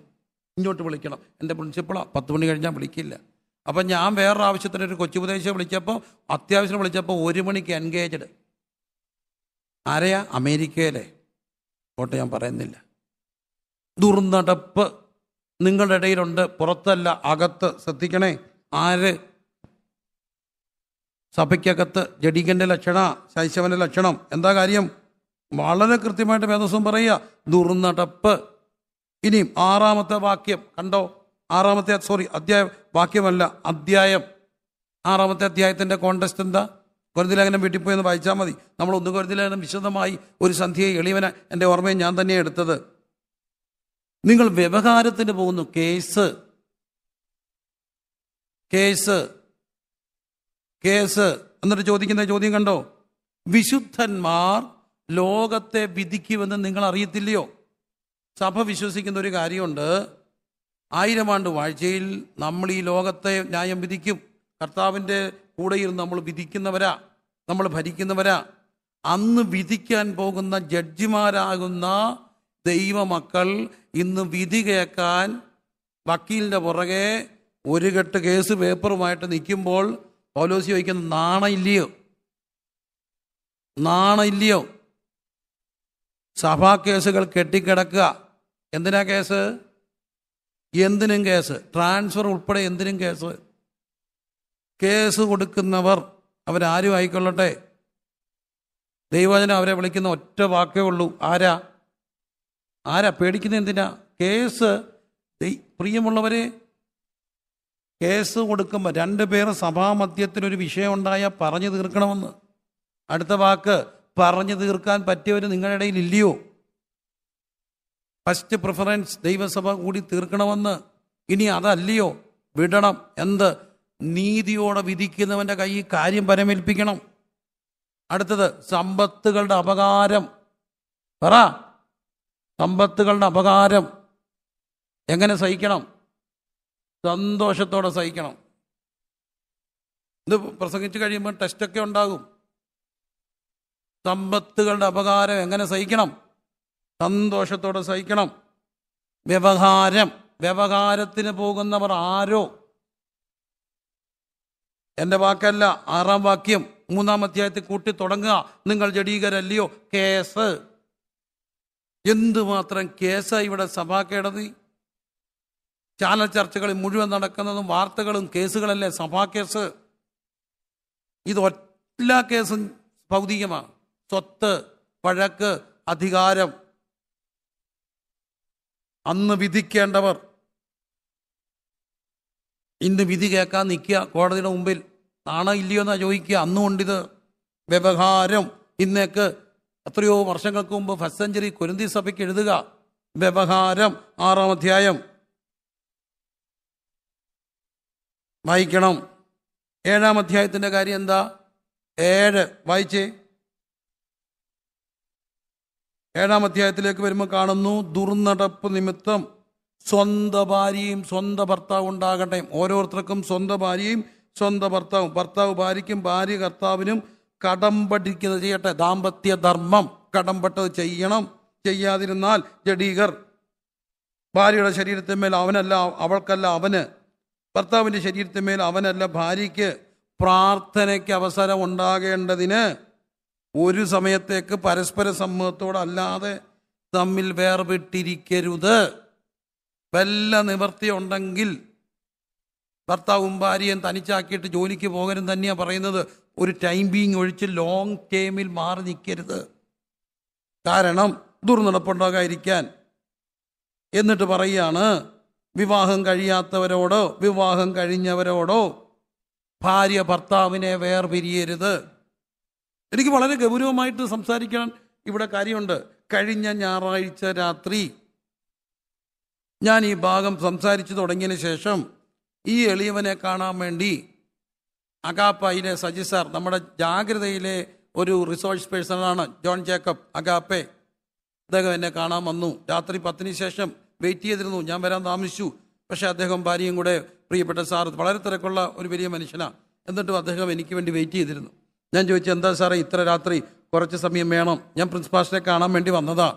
ഇങ്ങോട്ട് വിളിക്കണം എൻ്റെ പ്രിൻസിപ്പളാ പത്ത് മണി കഴിഞ്ഞാൽ വിളിക്കില്ല അപ്പം ഞാൻ വേറൊരു ആവശ്യത്തിന് ഒരു കൊച്ചു ഉപദേശം വിളിച്ചപ്പോൾ അത്യാവശ്യം വിളിച്ചപ്പോൾ ഒരു മണിക്ക് എൻഗേജ്ഡ് ആരെയാ അമേരിക്കയിലെ കോട്ടെ ഞാൻ പറയുന്നില്ല ദുർനടപ്പ് നിങ്ങളുടെ ഇടയിലുണ്ട് പുറത്തല്ല അകത്ത് ശ്രദ്ധിക്കണേ ആര് സഭയ്ക്കകത്ത് ജഡീകൻ്റെ ലക്ഷണ ശൈശവൻ്റെ ലക്ഷണം എന്താ കാര്യം വളരെ കൃത്യമായിട്ട് വേദസ്വം പറയുക ദുർനടപ്പ് ഇനിയും ആറാമത്തെ വാക്യം കണ്ടോ ആറാമത്തെ സോറി അധ്യായം വാക്യമല്ല അധ്യായം ആറാമത്തെ അധ്യായത്തിൻ്റെ കോണ്ടസ്റ്റ് എന്താ കൊരുതിലേഖനം വീട്ടിൽ പോയി എന്ന് വായിച്ചാൽ മതി നമ്മൾ ഒന്ന് കൊരുതിലേഖനം വിശദമായി ഒരു സന്ധ്യയെ എളിയവനെ എൻ്റെ ഓർമ്മയെ ഞാൻ തന്നെയാണ് എടുത്തത് നിങ്ങൾ വ്യവഹാരത്തിന് പോകുന്നു കേസ് കേസ് കേസ് എന്നിട്ട് ചോദിക്കുന്ന ചോദ്യം കണ്ടോ വിശുദ്ധന്മാർ ലോകത്തെ വിധിക്കുമെന്ന് നിങ്ങൾ അറിയത്തില്ലയോ സഭ വിശ്വസിക്കുന്ന ഒരു കാര്യമുണ്ട് ആയിരം ആണ്ട് വാഴ്ചയിൽ നമ്മൾ ഈ ലോകത്തെ ന്യായം വിധിക്കും കർത്താവിൻ്റെ കൂടെയിൽ നമ്മൾ വിധിക്കുന്നവരാ നമ്മൾ ഭരിക്കുന്നവരാ അന്ന് വിധിക്കാൻ പോകുന്ന ജഡ്ജിമാരാകുന്ന ദൈവമക്കൾ ഇന്ന് വിധി കേൾക്കാൻ വക്കീലിൻ്റെ പുറകെ ഒരു കെട്ട് കേസ് പേപ്പറുമായിട്ട് നിൽക്കുമ്പോൾ പൗലോസി വയ്ക്കുന്ന നാണയില്ലയോ നാണയില്ലയോ സഭാ കേസുകൾ കെട്ടിക്കിടക്കുക എന്തിനാ കേസ് എന്തിനും കേസ് ട്രാൻസ്ഫർ ഉൾപ്പെടെ എന്തിനും കേസ് കേസ് കൊടുക്കുന്നവർ അവരാരും ആയിക്കൊള്ളട്ടെ ദൈവജനം അവരെ വിളിക്കുന്ന ഒറ്റ വാക്കേ ഉള്ളൂ ആരാ ആരാ പേടിക്കുന്ന എന്തിനാ കേസ് പ്രിയമുള്ളവരെ കേസ് കൊടുക്കുമ്പോൾ രണ്ട് പേർ സഭാമധ്യത്തിൽ ഒരു വിഷയം ഉണ്ടായാൽ പറഞ്ഞു തീർക്കണമെന്ന് അടുത്ത വാക്ക് പറഞ്ഞു തീർക്കാൻ പറ്റിയവർ നിങ്ങളുടെ ഇടയിൽ ഇല്ലയോ ഫസ്റ്റ് പ്രിഫറൻസ് ദൈവസഭ കൂടി തീർക്കണമെന്ന് ഇനി അതല്ലയോ വിടണം എന്ത് നീതിയോടെ വിധിക്കുന്നവൻ്റെ കൈ കാര്യം പരമേൽപ്പിക്കണം അടുത്തത് സമ്പത്തുകളുടെ അപകാരം പറ സമ്പത്തുകളുടെ അപകാരം എങ്ങനെ സഹിക്കണം സന്തോഷത്തോടെ സഹിക്കണം ഇത് പ്രസംഗിച്ചു കഴിയുമ്പോൾ ടെസ്റ്റൊക്കെ ഉണ്ടാകും സമ്പത്തുകളുടെ അപകാരം എങ്ങനെ സഹിക്കണം സന്തോഷത്തോടെ സഹിക്കണം വ്യവഹാരം വ്യവഹാരത്തിന് പോകുന്നവർ ആരോ എൻ്റെ വാക്കല്ല ആറാം വാക്യം മൂന്നാം അധ്യായത്തിൽ കൂട്ടി തുടങ്ങുക നിങ്ങൾ ജഡീകരല്ലയോ കേസ് എന്തുമാത്രം കേസ് ഇവിടെ സഭാ കേടതി ചാനൽ ചർച്ചകളിൽ മുഴുവൻ നടക്കുന്നതും വാർത്തകളും കേസുകളല്ലേ സഭാ കേസ് ഇത് എല്ലാ കേസും ഭൗതികമാണ് സ്വത്ത് വഴക്ക് അധികാരം അന്ന് വിധിക്കേണ്ടവർ ഇന്ന് വിധി കേൾക്കാൻ നിൽക്കുക കോടതിയുടെ മുമ്പിൽ നാണോ ഇല്ലയോ എന്നാ ചോദിക്കുക അന്നുകൊണ്ടിത് വ്യവഹാരം ഇന്നേക്ക് എത്രയോ വർഷങ്ങൾക്ക് മുമ്പ് ഫസ്റ്റ് സെഞ്ചുറി കുരുന്തി സഭയ്ക്ക് എഴുതുക വ്യവഹാരം ആറാം അധ്യായം വായിക്കണം ഏഴാം അധ്യായത്തിൻ്റെ കാര്യം എന്താ ഏഴ് വായിച്ചേ ഏഴാം അധ്യായത്തിലേക്ക് വരുമ്പോൾ കാണുന്നു ദുർനടപ്പ് നിമിത്തം സ്വന്തം ഭാര്യയും സ്വന്തം ഭർത്താവ് ഉണ്ടാകട്ടെ ഓരോരുത്തർക്കും സ്വന്തം ഭാര്യയും സ്വന്തം ഭർത്താവും ഭർത്താവ് ഭാര്യയ്ക്കും ഭാര്യ കർത്താവിനും കടമ്പടിക്കുന്നത് ചെയ്യട്ടെ ദാമ്പത്യ ധർമ്മം കടമ്പട്ടത് ചെയ്യണം ചെയ്യാതിരുന്നാൽ ജഡീകർ ഭാര്യയുടെ ശരീരത്തിന്മേൽ അവനല്ല അവൾക്കല്ല അവന് ഭർത്താവിൻ്റെ ശരീരത്തിന്മേൽ അവനല്ല ഭാര്യയ്ക്ക് പ്രാർത്ഥനയ്ക്ക് അവസരം ഉണ്ടാകേണ്ടതിന് ഒരു സമയത്തേക്ക് പരസ്പര സമ്മതത്തോടല്ലാതെ തമ്മിൽ വേർപെട്ടിരിക്കരുത് വല്ല നിവർത്തിയുണ്ടെങ്കിൽ ഭർത്താവും ഭാര്യയും തനിച്ചാക്കിയിട്ട് ജോലിക്ക് പോകരും തന്നെയാണ് പറയുന്നത് ഒരു ടൈം ബീങ് ഒഴിച്ച് ലോങ് ടേമിൽ മാറി നിൽക്കരുത് കാരണം ദുർനടപ്പുണ്ടാകാതിരിക്കാൻ എന്നിട്ട് പറയുകയാണ് വിവാഹം കഴിയാത്തവരോടോ വിവാഹം കഴിഞ്ഞവരോടോ ഭാര്യ ഭർത്താവിനെ വേർപിരിയരുത് എനിക്ക് വളരെ ഗൗരവമായിട്ട് സംസാരിക്കാൻ ഇവിടെ കാര്യമുണ്ട് കഴിഞ്ഞ ഞായറാഴ്ച രാത്രി ഞാൻ ഈ ഭാഗം സംസാരിച്ചു തുടങ്ങിയതിന് ശേഷം ഈ എളിയവനെ കാണാൻ വേണ്ടി അഗാപ്പയിലെ സജി സാർ നമ്മുടെ ജാഗ്രതയിലെ ഒരു റിസോർച്ച് പേഴ്സണാണ് ജോൺ ജേക്കബ് അഗാപ്പെ അദ്ദേഹം എന്നെ കാണാൻ വന്നു രാത്രി പത്തിന് ശേഷം വെയിറ്റ് ചെയ്തിരുന്നു ഞാൻ വരാൻ താമസിച്ചു പക്ഷേ അദ്ദേഹം ഭാര്യയും കൂടെ പ്രിയപ്പെട്ട സാർ വളരെ തിരക്കുള്ള ഒരു വലിയ മനുഷ്യനാണ് എന്നിട്ടും അദ്ദേഹം എനിക്ക് വേണ്ടി വെയിറ്റ് ചെയ്തിരുന്നു ഞാൻ ചോദിച്ചു എന്താ സാറേ ഇത്ര രാത്രി കുറച്ച് സമയം വേണം ഞാൻ പ്രിൻസിപ്പാളിനെ കാണാൻ വേണ്ടി വന്നതാ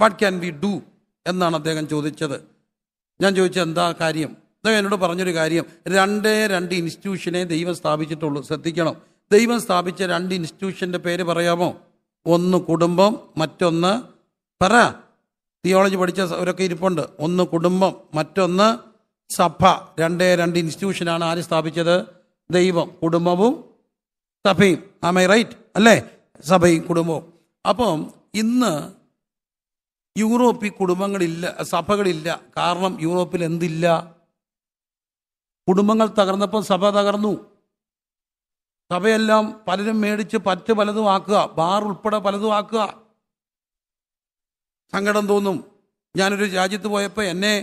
വാട്ട് ക്യാൻ വി ഡു എന്നാണ് അദ്ദേഹം ചോദിച്ചത് ഞാൻ ചോദിച്ചത് എന്താ കാര്യം അദ്ദേഹം എന്നോട് പറഞ്ഞൊരു കാര്യം രണ്ടേ രണ്ട് ഇൻസ്റ്റിറ്റ്യൂഷനെ ദൈവം സ്ഥാപിച്ചിട്ടുള്ളൂ ശ്രദ്ധിക്കണം ദൈവം സ്ഥാപിച്ച രണ്ട് ഇൻസ്റ്റിറ്റ്യൂഷൻ്റെ പേര് പറയാമോ ഒന്ന് കുടുംബം മറ്റൊന്ന് പറ തിയോളജി പഠിച്ച അവരൊക്കെ ഇരിപ്പുണ്ട് ഒന്ന് കുടുംബം മറ്റൊന്ന് സഭ രണ്ടേ രണ്ട് ഇൻസ്റ്റിറ്റ്യൂഷനാണ് ആര് സ്ഥാപിച്ചത് ദൈവം കുടുംബവും സഭയും ആമൈ റൈറ്റ് അല്ലേ സഭയും കുടുംബവും അപ്പം ഇന്ന് യൂറോപ്പിൽ കുടുംബങ്ങളില്ല സഭകളില്ല കാരണം യൂറോപ്പിൽ എന്തില്ല കുടുംബങ്ങൾ തകർന്നപ്പോൾ സഭ തകർന്നു സഭയെല്ലാം പലരും മേടിച്ച് പറ്റ് പലതും ആക്കുക ബാർ ഉൾപ്പെടെ പലതും ആക്കുക സങ്കടം തോന്നും ഞാനൊരു രാജ്യത്ത് പോയപ്പോൾ എന്നെ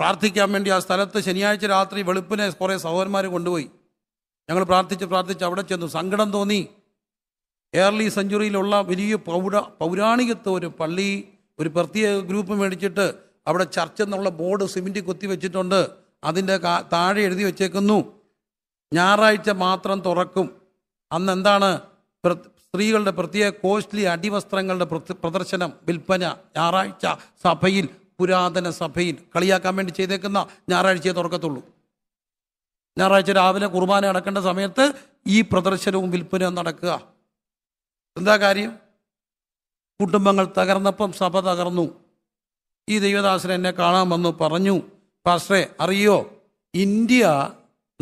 പ്രാർത്ഥിക്കാൻ വേണ്ടി ആ സ്ഥലത്ത് ശനിയാഴ്ച രാത്രി വെളുപ്പിനെ കുറേ സഹോദരന്മാർ കൊണ്ടുപോയി ഞങ്ങൾ പ്രാർത്ഥിച്ച് പ്രാർത്ഥിച്ച് അവിടെ ചെന്നു സങ്കടം തോന്നി എയർലി സെഞ്ചുറിയിലുള്ള വലിയ പൗര പൗരാണികത്വ ഒരു പള്ളി ഒരു പ്രത്യേക ഗ്രൂപ്പ് മേടിച്ചിട്ട് അവിടെ ചർച്ച എന്നുള്ള ബോർഡ് സിമെൻറ്റ് കൊത്തി വെച്ചിട്ടുണ്ട് അതിൻ്റെ താഴെ എഴുതി വെച്ചേക്കുന്നു ഞായറാഴ്ച മാത്രം തുറക്കും അന്ന് എന്താണ് സ്ത്രീകളുടെ പ്രത്യേക കോസ്റ്റ്ലി അടിവസ്ത്രങ്ങളുടെ പ്രദർശനം വിൽപ്പന ഞായറാഴ്ച സഭയിൽ പുരാതന സഭയിൽ കളിയാക്കാൻ വേണ്ടി ചെയ്തേക്കുന്ന ഞായറാഴ്ചയെ തുറക്കത്തുള്ളൂ ഞായറാഴ്ച രാവിലെ കുർബാന അടക്കേണ്ട സമയത്ത് ഈ പ്രദർശനവും വിൽപ്പനയും നടക്കുക എന്താ കാര്യം കുടുംബങ്ങൾ തകർന്നപ്പം സഭ തകർന്നു ഈ ദൈവദാസൻ എന്നെ കാണാൻ വന്നു പറഞ്ഞു പാസ്റ്ററെ അറിയോ ഇന്ത്യ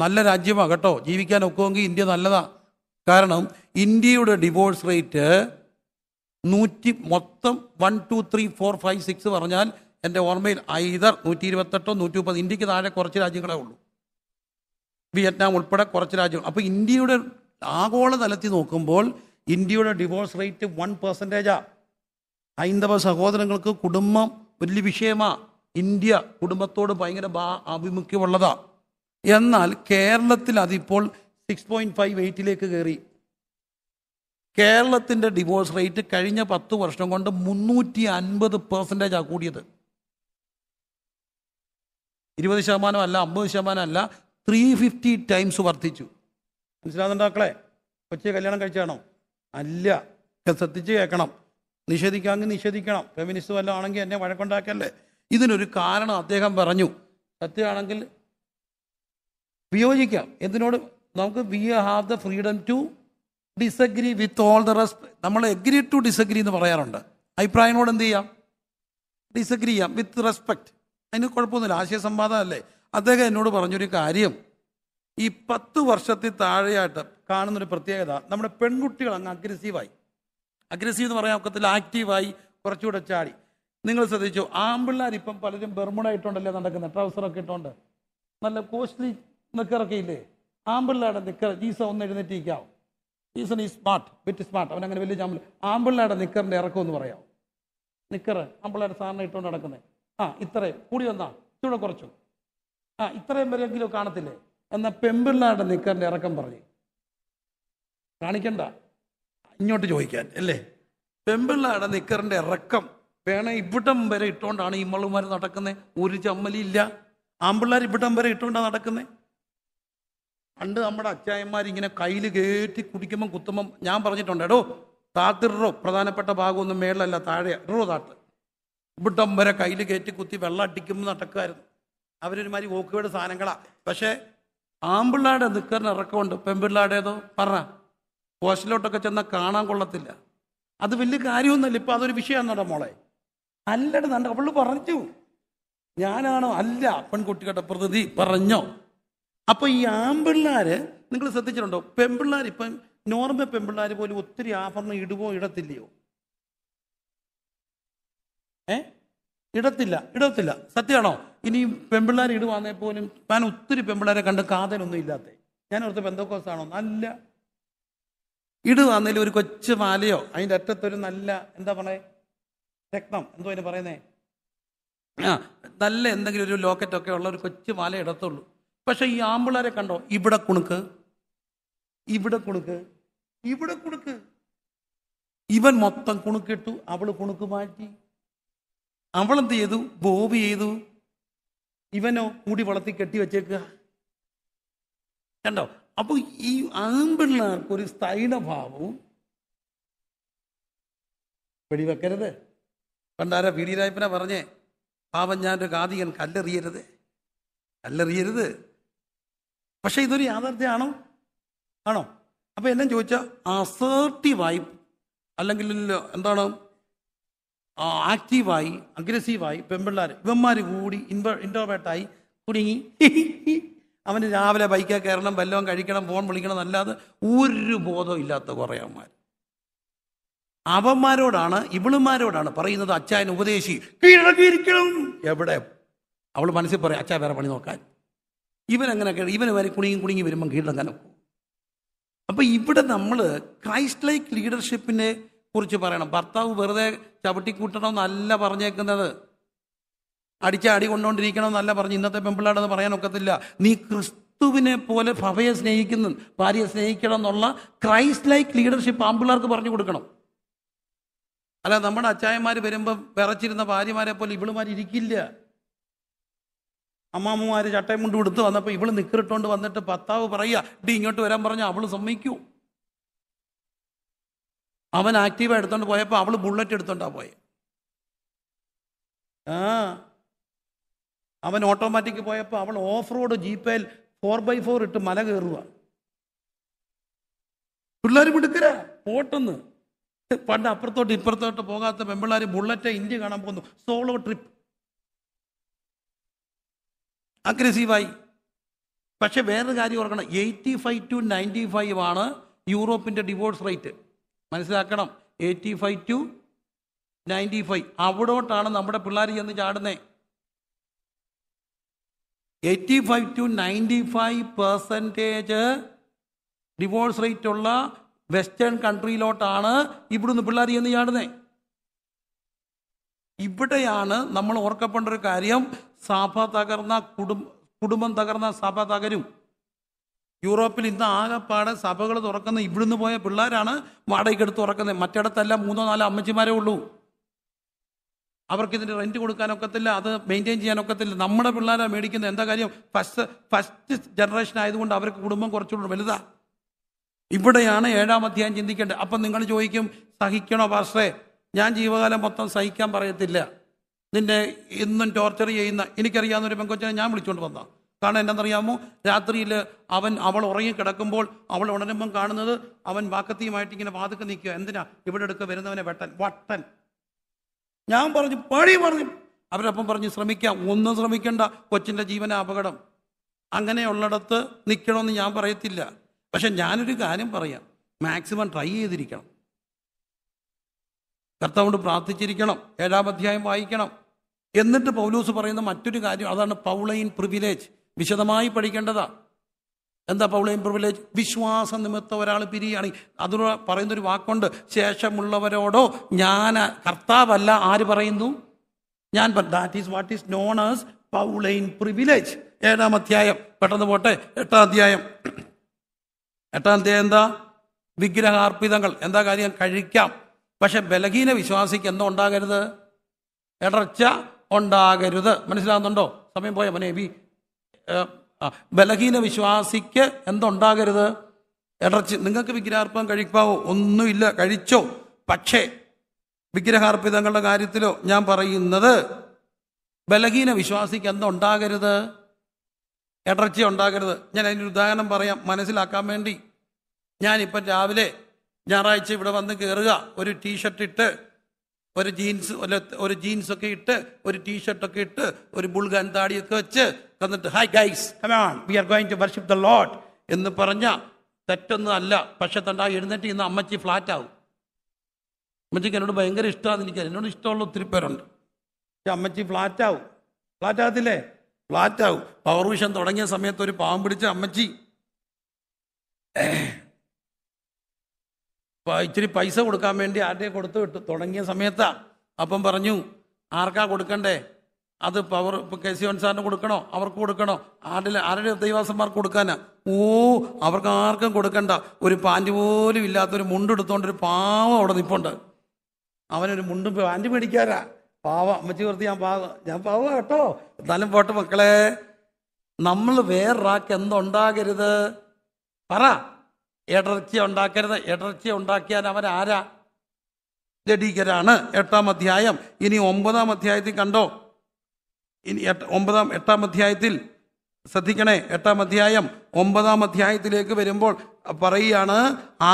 നല്ല രാജ്യമാണ് കേട്ടോ ജീവിക്കാൻ ഒക്കുമെങ്കിൽ ഇന്ത്യ നല്ലതാ കാരണം ഇന്ത്യയുടെ ഡിവോഴ്സ് റേറ്റ് നൂറ്റി മൊത്തം one two three four five six പറഞ്ഞാൽ എൻ്റെ ഓർമ്മയിൽ ഐതർ നൂറ്റി ഇരുപത്തെട്ടോ നൂറ്റി മുപ്പത് ഇന്ത്യക്ക് താഴെ കുറച്ച് രാജ്യങ്ങളേ ഉള്ളൂ വിയറ്റ്നാം ഉൾപ്പെടെ കുറച്ച് രാജ്യങ്ങൾ അപ്പോൾ ഇന്ത്യയുടെ ആഗോളതലത്തിൽ നോക്കുമ്പോൾ ഇന്ത്യയുടെ ഡിവോഴ്സ് റേറ്റ് വൺ പെർസെൻറ്റേജാണ് ഹൈന്ദവ സഹോദരങ്ങൾക്ക് കുടുംബം വലിയ വിഷയമാണ് ഇന്ത്യ കുടുംബത്തോട് ഭയങ്കര ബാ ആഭിമുഖ്യമുള്ളതാണ് എന്നാൽ കേരളത്തിൽ അതിപ്പോൾ സിക്സ് പോയിൻറ്റ് ഫൈവ് എയ്റ്റിലേക്ക് കയറി കേരളത്തിൻ്റെ ഡിവോഴ്സ് റേറ്റ് കഴിഞ്ഞ പത്ത് വർഷം കൊണ്ട് മുന്നൂറ്റി അൻപത് പെർസെൻറ്റേജാണ് കൂടിയത് ഇരുപത് ശതമാനം അല്ല അമ്പത് ശതമാനം അല്ല ത്രീ ഫിഫ്റ്റി ടൈംസ് വർദ്ധിച്ചു മനസ്സിലാകുന്നുണ്ടോ മക്കളെ കൊച്ചിയെ കല്യാണം കഴിച്ചാണോ അല്ല ശ്രദ്ധിച്ച് കേൾക്കണം നിഷേധിക്കാമെങ്കിൽ നിഷേധിക്കണം ഫെമിനിസ്റ്റ് വല്ല ആണെങ്കിൽ എന്നെ വഴക്കുണ്ടാക്കല്ലേ ഇതിനൊരു കാരണം അദ്ദേഹം പറഞ്ഞു സത്യമാണെങ്കിൽ വിയോജിക്കാം എന്തിനോട് നമുക്ക് we have the freedom to disagree with all the respect നമ്മൾ എഗ്രി ടു ഡിസഗ്രി എന്ന് പറയാറുണ്ട് അഭിപ്രായങ്ങളോട് എന്ത് ചെയ്യാം ഡിസഗ്രി ചെയ്യാം വിത്ത് റെസ്പെക്ട് അതിന് കുഴപ്പമൊന്നുമില്ല അല്ലേ അദ്ദേഹം എന്നോട് പറഞ്ഞൊരു കാര്യം ഈ പത്ത് വർഷത്തിൽ താഴെയായിട്ട് കാണുന്നൊരു പ്രത്യേകത നമ്മുടെ പെൺകുട്ടികൾ അങ്ങ് അഗ്രസീവായി അഗ്രസീവ് എന്ന് പറയാൻ ഒക്കത്തിൽ ആക്റ്റീവായി കുറച്ചുകൂടെ ചാടി നിങ്ങൾ ശ്രദ്ധിച്ചു ആമ്പിള്ളാരിപ്പം പലരും ബെർമുട ഇട്ടുണ്ടല്ലേ നടക്കുന്നത് ട്രൗസറൊക്കെ ഇട്ടുകൊണ്ട് നല്ല കോസ്റ്റ്ലി നിക്കറൊക്കെ ഇല്ലേ ആമ്പിള്ളേരുടെ നിക്കർ ജീസ ഒന്ന് എഴുന്നേറ്റിരിക്കാവും ഈസൺ ഈ സ്മാർട്ട് വിറ്റ് സ്മാർട്ട് അവൻ അങ്ങനെ വലിയ ചാമ്പിൾ ആമ്പിള്ളേരുടെ നിക്കറിൻ്റെ ഇറക്കം എന്ന് പറയാം നിക്കറ് ആമ്പിള്ളേരുടെ സാധനം ഇട്ടുകൊണ്ട് നടക്കുന്നത് ആ ഇത്രയും കൂടി വന്നാ ഇച്ചിരൂടെ കുറച്ചു ആ ഇത്രയും വരെയെങ്കിലും കാണത്തില്ലേ എന്നാൽ പെമ്പിള്ളാരുടെ നിക്കറിൻ്റെ ഇറക്കം പറഞ്ഞു കാണിക്കണ്ട ഇങ്ങോട്ട് ചോദിക്കാൻ അല്ലേ പെമ്പിള്ളാരുടെ നിക്കറിൻ്റെ ഇറക്കം വേണം ഇവിടം വരെ ഇട്ടുകൊണ്ടാണ് ഈ മള്ളുമാർ നടക്കുന്നത് ഒരു ചമ്മലില്ല ആമ്പിള്ളേർ ഇവിടം വരെ ഇട്ടുകൊണ്ടാണ് നടക്കുന്നത് പണ്ട് നമ്മുടെ ഇങ്ങനെ കയ്യിൽ കയറ്റി കുടിക്കുമ്പം കുത്തുമ്പം ഞാൻ പറഞ്ഞിട്ടുണ്ട് എടോ താത്തിറോ പ്രധാനപ്പെട്ട ഭാഗമൊന്നും മേളല്ല താഴെ റോ താട്ട് ഇവിടം വരെ കയ്യിൽ കയറ്റി കുത്തി വെള്ളം അടിക്കുമ്പോൾ നടക്കുമായിരുന്നു അവരൊരുമാതിരി വോക്കുവേട് സാധനങ്ങളാ പക്ഷേ ആമ്പിള്ളാടെ നിക്കറിന് ഇറക്കമുണ്ട് പെമ്പിള്ളാടേതോ പറ ഹോസ്റ്റലിലോട്ടൊക്കെ ചെന്നാൽ കാണാൻ കൊള്ളത്തില്ല അത് വലിയ കാര്യമൊന്നുമല്ല ഇപ്പം അതൊരു വിഷയമാണെന്നോടാ മോളെ അല്ലട നല്ല അവള് പറഞ്ഞു ഞാനാണോ അല്ല പെൺകുട്ടികളുടെ പ്രതി പറഞ്ഞോ അപ്പോൾ ഈ ആമ്പിള്ളാർ നിങ്ങൾ ശ്രദ്ധിച്ചിട്ടുണ്ടോ പെമ്പിള്ളാർ ഇപ്പം നോർമൽ പെമ്പിള്ളാർ പോലും ഒത്തിരി ആഭരണം ഇടുവോ ഇടത്തില്ലയോ ഏ ഇടത്തില്ല ഇടത്തില്ല സത്യമാണോ ഇനി പെമ്പിള്ളേരെ ഇടുവാന്നേ പോലും ഞാൻ ഒത്തിരി പെമ്പിള്ളേരെ കണ്ട് കാതലൊന്നും ഇല്ലാത്ത ഞാൻ ഓർത്ത് ബന്ധക്കോസാണോ നല്ല ഇടുവാന്നേലും ഒരു കൊച്ചു മാലയോ അതിൻ്റെ അറ്റത്തൊരു നല്ല എന്താ പറയേ രക്തം എന്തോ അതിന് പറയുന്നേ ആ നല്ല എന്തെങ്കിലും ഒരു ലോക്കറ്റൊക്കെ ഉള്ള ഒരു കൊച്ചു മാല ഇടത്തുള്ളൂ പക്ഷെ ഈ ആമ്പിള്ളേരെ കണ്ടോ ഇവിടെ കുണുക്ക് ഇവിടെ കുണുക്ക് ഇവിടെ കുണുക്ക് ഇവൻ മൊത്തം കുണുക്കിട്ടു അവള് കുണുക്ക് മാറ്റി അവളെന്ത് ചെയ്തു ബോബ് ചെയ്തു ഇവനോ കൂടി വളർത്തി കെട്ടി വെച്ചേക്കുക കണ്ടോ അപ്പോൾ ഈ ആൺപിള്ളേർക്ക് ഒരു സ്ഥൈനഭാവവും വെടിവെക്കരുത് പണ്ടാര പി ഡി രായപ്പനെ പറഞ്ഞേ പാപം ഞാനൊരു കാതികൻ കല്ലെറിയരുത് കല്ലെറിയരുത് പക്ഷെ ഇതൊരു യാഥാർത്ഥ്യമാണോ ആണോ അപ്പോൾ എന്നെ ചോദിച്ചാൽ അസേർട്ടീവായി അല്ലെങ്കിൽ എന്താണ് ആക്റ്റീവായി അഗ്രസീവായി പെൺപിള്ളേർ ഇവന്മാർ കൂടി ഇൻവ ഇൻട്രോവേർട്ടായി കുടുങ്ങി അവന് രാവിലെ ബൈക്കിൽ കയറണം വല്ലതും കഴിക്കണം ഫോൺ വിളിക്കണം അല്ലാതെ ഒരു ബോധം ഇല്ലാത്ത കുറേ അവന്മാർ അവന്മാരോടാണ് ഇവളുമാരോടാണ് പറയുന്നത് അച്ഛൻ ഉപദേശി കീഴടക്കിയിരിക്കണം എവിടെ അവൾ മനസ്സിൽ പറയും അച്ഛാ വേറെ പണി നോക്കാൻ ഇവനങ്ങനെ ഇവന് വരെ കുണിയും കുണിങ്ങി വരുമ്പം കീഴടക്കാൻ അപ്പം ഇവിടെ നമ്മൾ ക്രൈസ്റ്റ് ലൈക്ക് ലീഡർഷിപ്പിനെ കുറിച്ച് പറയണം ഭർത്താവ് വെറുതെ ചവിട്ടിക്കൂട്ടണമെന്നല്ല പറഞ്ഞേക്കുന്നത് അടിച്ച അടി കൊണ്ടുകൊണ്ടിരിക്കണമെന്നല്ല പറഞ്ഞു ഇന്നത്തെ പെമ്പിളാടത് പറയാനൊക്കത്തില്ല നീ ക്രിസ്തുവിനെ പോലെ ഭവയെ സ്നേഹിക്കുന്നു ഭാര്യയെ സ്നേഹിക്കണം എന്നുള്ള ക്രൈസ്റ്റ് ലൈക്ക് ലീഡർഷിപ്പ് ആമ്പിള്ളേർക്ക് പറഞ്ഞു കൊടുക്കണം അല്ല നമ്മുടെ അച്ചായന്മാർ വരുമ്പോൾ വിറച്ചിരുന്ന ഭാര്യമാരെ പോലെ ഇവളുമാർ ഇരിക്കില്ല അമ്മാമ്മമാർ ചട്ടയും കൊണ്ട് കൊടുത്ത് വന്നപ്പോൾ ഇവള് നിക്കറിട്ടുകൊണ്ട് വന്നിട്ട് ഭർത്താവ് പറയുക ഡി ഇങ്ങോട്ട് വരാൻ പറഞ്ഞാൽ അവള് സമ്മതിക്കൂ അവൻ ആക്റ്റീവ് എടുത്തോണ്ട് പോയപ്പോൾ അവൾ ബുള്ളറ്റ് എടുത്തോണ്ടാ പോയെ ആ അവൻ ഓട്ടോമാറ്റിക് പോയപ്പോൾ അവൾ ഓഫ് റോഡ് ജീപ്പയിൽ ഫോർ ബൈ ഫോർ ഇട്ട് മല കയറുക പിള്ളേർ മിടുക്കര പോട്ടെന്ന് പണ്ട് അപ്പുറത്തോട്ട് ഇപ്പുറത്തോട്ട് പോകാത്ത പെമ്പിള്ളാർ ബുള്ളറ്റ് ഇന്ത്യ കാണാൻ പോകുന്നു സോളോ ട്രിപ്പ് അഗ്രസീവായി പക്ഷെ വേറൊരു കാര്യം ഓർക്കണം eighty five to ninety five ആണ് യൂറോപ്പിൻ്റെ ഡിവോഴ്സ് റേറ്റ് മനസ്സിലാക്കണം eighty five to ninety five അവിടോട്ടാണ് നമ്മുടെ പിള്ളേർ ചെന്ന് ചാടുന്നത് eighty five to ninety five percentage divorce rate ഉള്ള വെസ്റ്റേൺ കൺട്രിയിലോട്ടാണ് ഇവിടുന്ന് പിള്ളേർ ചെന്ന് ചാടുന്നത് ഇവിടെയാണ് നമ്മൾ ഓർക്കപ്പെടേണ്ട ഒരു കാര്യം സഭ തകർന്ന കുടും കുടുംബം തകർന്ന സഭ തകരും യൂറോപ്പിൽ ഇന്ന് ആകെപ്പാടെ സഭകൾ തുറക്കുന്ന ഇവിടുന്ന് പോയ പിള്ളേരാണ് വാടകയ്ക്കെടുത്ത് തുറക്കുന്നത് മറ്റിടത്തല്ല മൂന്നോ നാലോ അമ്മച്ചിമാരേ ഉള്ളൂ അവർക്ക് ഇതിന് റെന്റ് കൊടുക്കാനൊക്കത്തില്ല അത് മെയിൻറ്റെയിൻ ചെയ്യാനൊക്കത്തില്ല നമ്മുടെ പിള്ളേരെ മേടിക്കുന്നത് എന്താ കാര്യം ഫസ്റ്റ് ഫസ്റ്റ് ജനറേഷൻ ആയതുകൊണ്ട് അവർക്ക് കുടുംബം കുറച്ചുകൊണ്ട് വലുതാ ഇവിടെയാണ് ഏഴാം അധ്യായം ചിന്തിക്കേണ്ടത് അപ്പം നിങ്ങൾ ചോദിക്കും സഹിക്കണോ പാസ്റ്റേ ഞാൻ ജീവകാലം മൊത്തം സഹിക്കാൻ പറയത്തില്ല നിന്നെ ഇന്നും ടോർച്ചർ ചെയ്യുന്ന എനിക്കറിയാവുന്ന ഒരു പെങ്കൊച്ചനെ ഞാൻ വിളിച്ചുകൊണ്ട് വന്നതാണ് കാരണം എന്താണെന്നറിയാമോ രാത്രിയിൽ അവൻ അവൾ ഉറങ്ങി കിടക്കുമ്പോൾ അവൾ ഉണരുമ്പം കാണുന്നത് അവൻ വാക്കത്തിയുമായിട്ട് ഇങ്ങനെ വാതുക്കെ നിൽക്കുക എന്തിനാ ഇവിടെ എടുക്ക വരുന്നവനെ വെട്ടൻ വട്ടൻ ഞാൻ പറഞ്ഞു പഴി പറഞ്ഞു അവരപ്പം പറഞ്ഞു ശ്രമിക്കാം ഒന്നും ശ്രമിക്കണ്ട കൊച്ചിൻ്റെ ജീവന അപകടം അങ്ങനെയുള്ളിടത്ത് നിൽക്കണമെന്ന് ഞാൻ പറയത്തില്ല പക്ഷെ ഞാനൊരു കാര്യം പറയാം മാക്സിമം ട്രൈ ചെയ്തിരിക്കണം കർത്താവോട് പ്രാർത്ഥിച്ചിരിക്കണം ഏഴാം അധ്യായം വായിക്കണം എന്നിട്ട് പൗലൂസ് പറയുന്ന മറ്റൊരു കാര്യം അതാണ് പൗളൈൻ പ്രിവിലേജ് വിശദമായി പഠിക്കേണ്ടതാ എന്താ പൗളയും പ്രിവിലേജ് വിശ്വാസ നിമിത്തം ഒരാൾ പിരിയാണെങ്കിൽ അതിനുള്ള പറയുന്നൊരു വാക്കുണ്ട് ശേഷമുള്ളവരോടോ ഞാൻ കർത്താവല്ല ആര് പറയുന്നു ഞാൻ that is what is known as Pauline privilege ഏഴാം അധ്യായം പെട്ടെന്ന് പോട്ടെ എട്ടാം അധ്യായം എട്ടാം അധ്യായം എന്താ വിഗ്രഹാർപ്പിതങ്ങൾ എന്താ കാര്യം കഴിക്കാം പക്ഷെ ബലഹീന വിശ്വാസിക്ക് എന്തോ ഉണ്ടാകരുത് ഇടർച്ച ഉണ്ടാകരുത് മനസ്സിലാകുന്നുണ്ടോ സമയം പോയ മനേ ബി ബലഹീന വിശ്വാസിക്ക് എന്തുണ്ടാകരുത് ഇടർച്ചി നിങ്ങൾക്ക് വിഗ്രഹാർപ്പം കഴിക്കാവോ ഒന്നുമില്ല കഴിച്ചോ പക്ഷേ വിഗ്രഹാർപ്പിതങ്ങളുടെ കാര്യത്തിലോ ഞാൻ പറയുന്നത് ബലഹീന വിശ്വാസിക്ക് എന്തുണ്ടാകരുത് ഇടർച്ച ഉണ്ടാകരുത് ഞാൻ അതിൻ്റെ ഉദാഹരണം പറയാം മനസ്സിലാക്കാൻ വേണ്ടി ഞാനിപ്പം രാവിലെ ഞായറാഴ്ച ഇവിടെ വന്ന് കയറുക ഒരു ടീഷർട്ട് ഇട്ട് ഒരു ജീൻസ് ഒരു ജീൻസൊക്കെ ഇട്ട് ഒരു ടീഷർട്ടൊക്കെ ഇട്ട് ഒരു ബുൾഗാൻ താടിയൊക്കെ വെച്ച് തന്നിട്ട് hi guys we are going to worship the lord എന്ന് പറഞ്ഞ തെറ്റൊന്നും അല്ല പക്ഷെ തണ്ടാ എഴുന്നേറ്റ് ഇന്ന് അമ്മച്ചി ഫ്ലാറ്റ് ആവും അമ്മച്ചിക്ക് എന്നോട് ഭയങ്കര ഇഷ്ടമാണ് എനിക്ക് എന്നോട് ഇഷ്ടമുള്ള ഒത്തിരി പേരുണ്ട് പക്ഷെ അമ്മച്ചി ഫ്ലാറ്റ് ആവും ഫ്ലാറ്റ് ആകത്തില്ലേ ഫ്ലാറ്റ് ആവും പവർ വിഷൻ തുടങ്ങിയ സമയത്ത് ഒരു പാവം പിടിച്ച അമ്മച്ചി ഇച്ചിരി പൈസ കൊടുക്കാൻ വേണ്ടി ആരുടെ കൊടുത്തു വിട്ടു തുടങ്ങിയ സമയത്താണ് അപ്പം പറഞ്ഞു ആർക്കാ കൊടുക്കണ്ടേ അത് പവർ കെ സി വൻ സാറിന് കൊടുക്കണോ അവർക്ക് കൊടുക്കണോ ആരുടെ ആരുടെ ദൈവാസന്മാർക്ക് കൊടുക്കാനാ ഓ അവർക്ക് ആർക്കും കൊടുക്കണ്ട ഒരു പാൻറ് പോലും ഇല്ലാത്തൊരു മുണ്ടെടുത്തോണ്ട് ഒരു പാവം അവിടെ നിപ്പുണ്ട് അവനൊരു മുണ്ടും പാൻറ് മേടിക്കാരാ പാവ അമ്മച്ചി വെറുതെ ഞാൻ പാവ ഞാൻ പാവ കേട്ടോ എന്നാലും പോട്ടെ മക്കളെ നമ്മൾ വേറൊരാൾക്ക് എന്തുണ്ടാകരുത് പറ ഇടർച്ച ഉണ്ടാക്കരുത് ഇടർച്ച ഉണ്ടാക്കിയാൽ അവൻ ആരാ ജഡീകരാണ് എട്ടാം അധ്യായം ഇനി ഒമ്പതാം അധ്യായത്തിൽ കണ്ടോ ഇനി ഒമ്പതാം എട്ടാം അധ്യായത്തിൽ ശ്രദ്ധിക്കണേ എട്ടാം അധ്യായം ഒമ്പതാം അധ്യായത്തിലേക്ക് വരുമ്പോൾ പറയുകയാണ്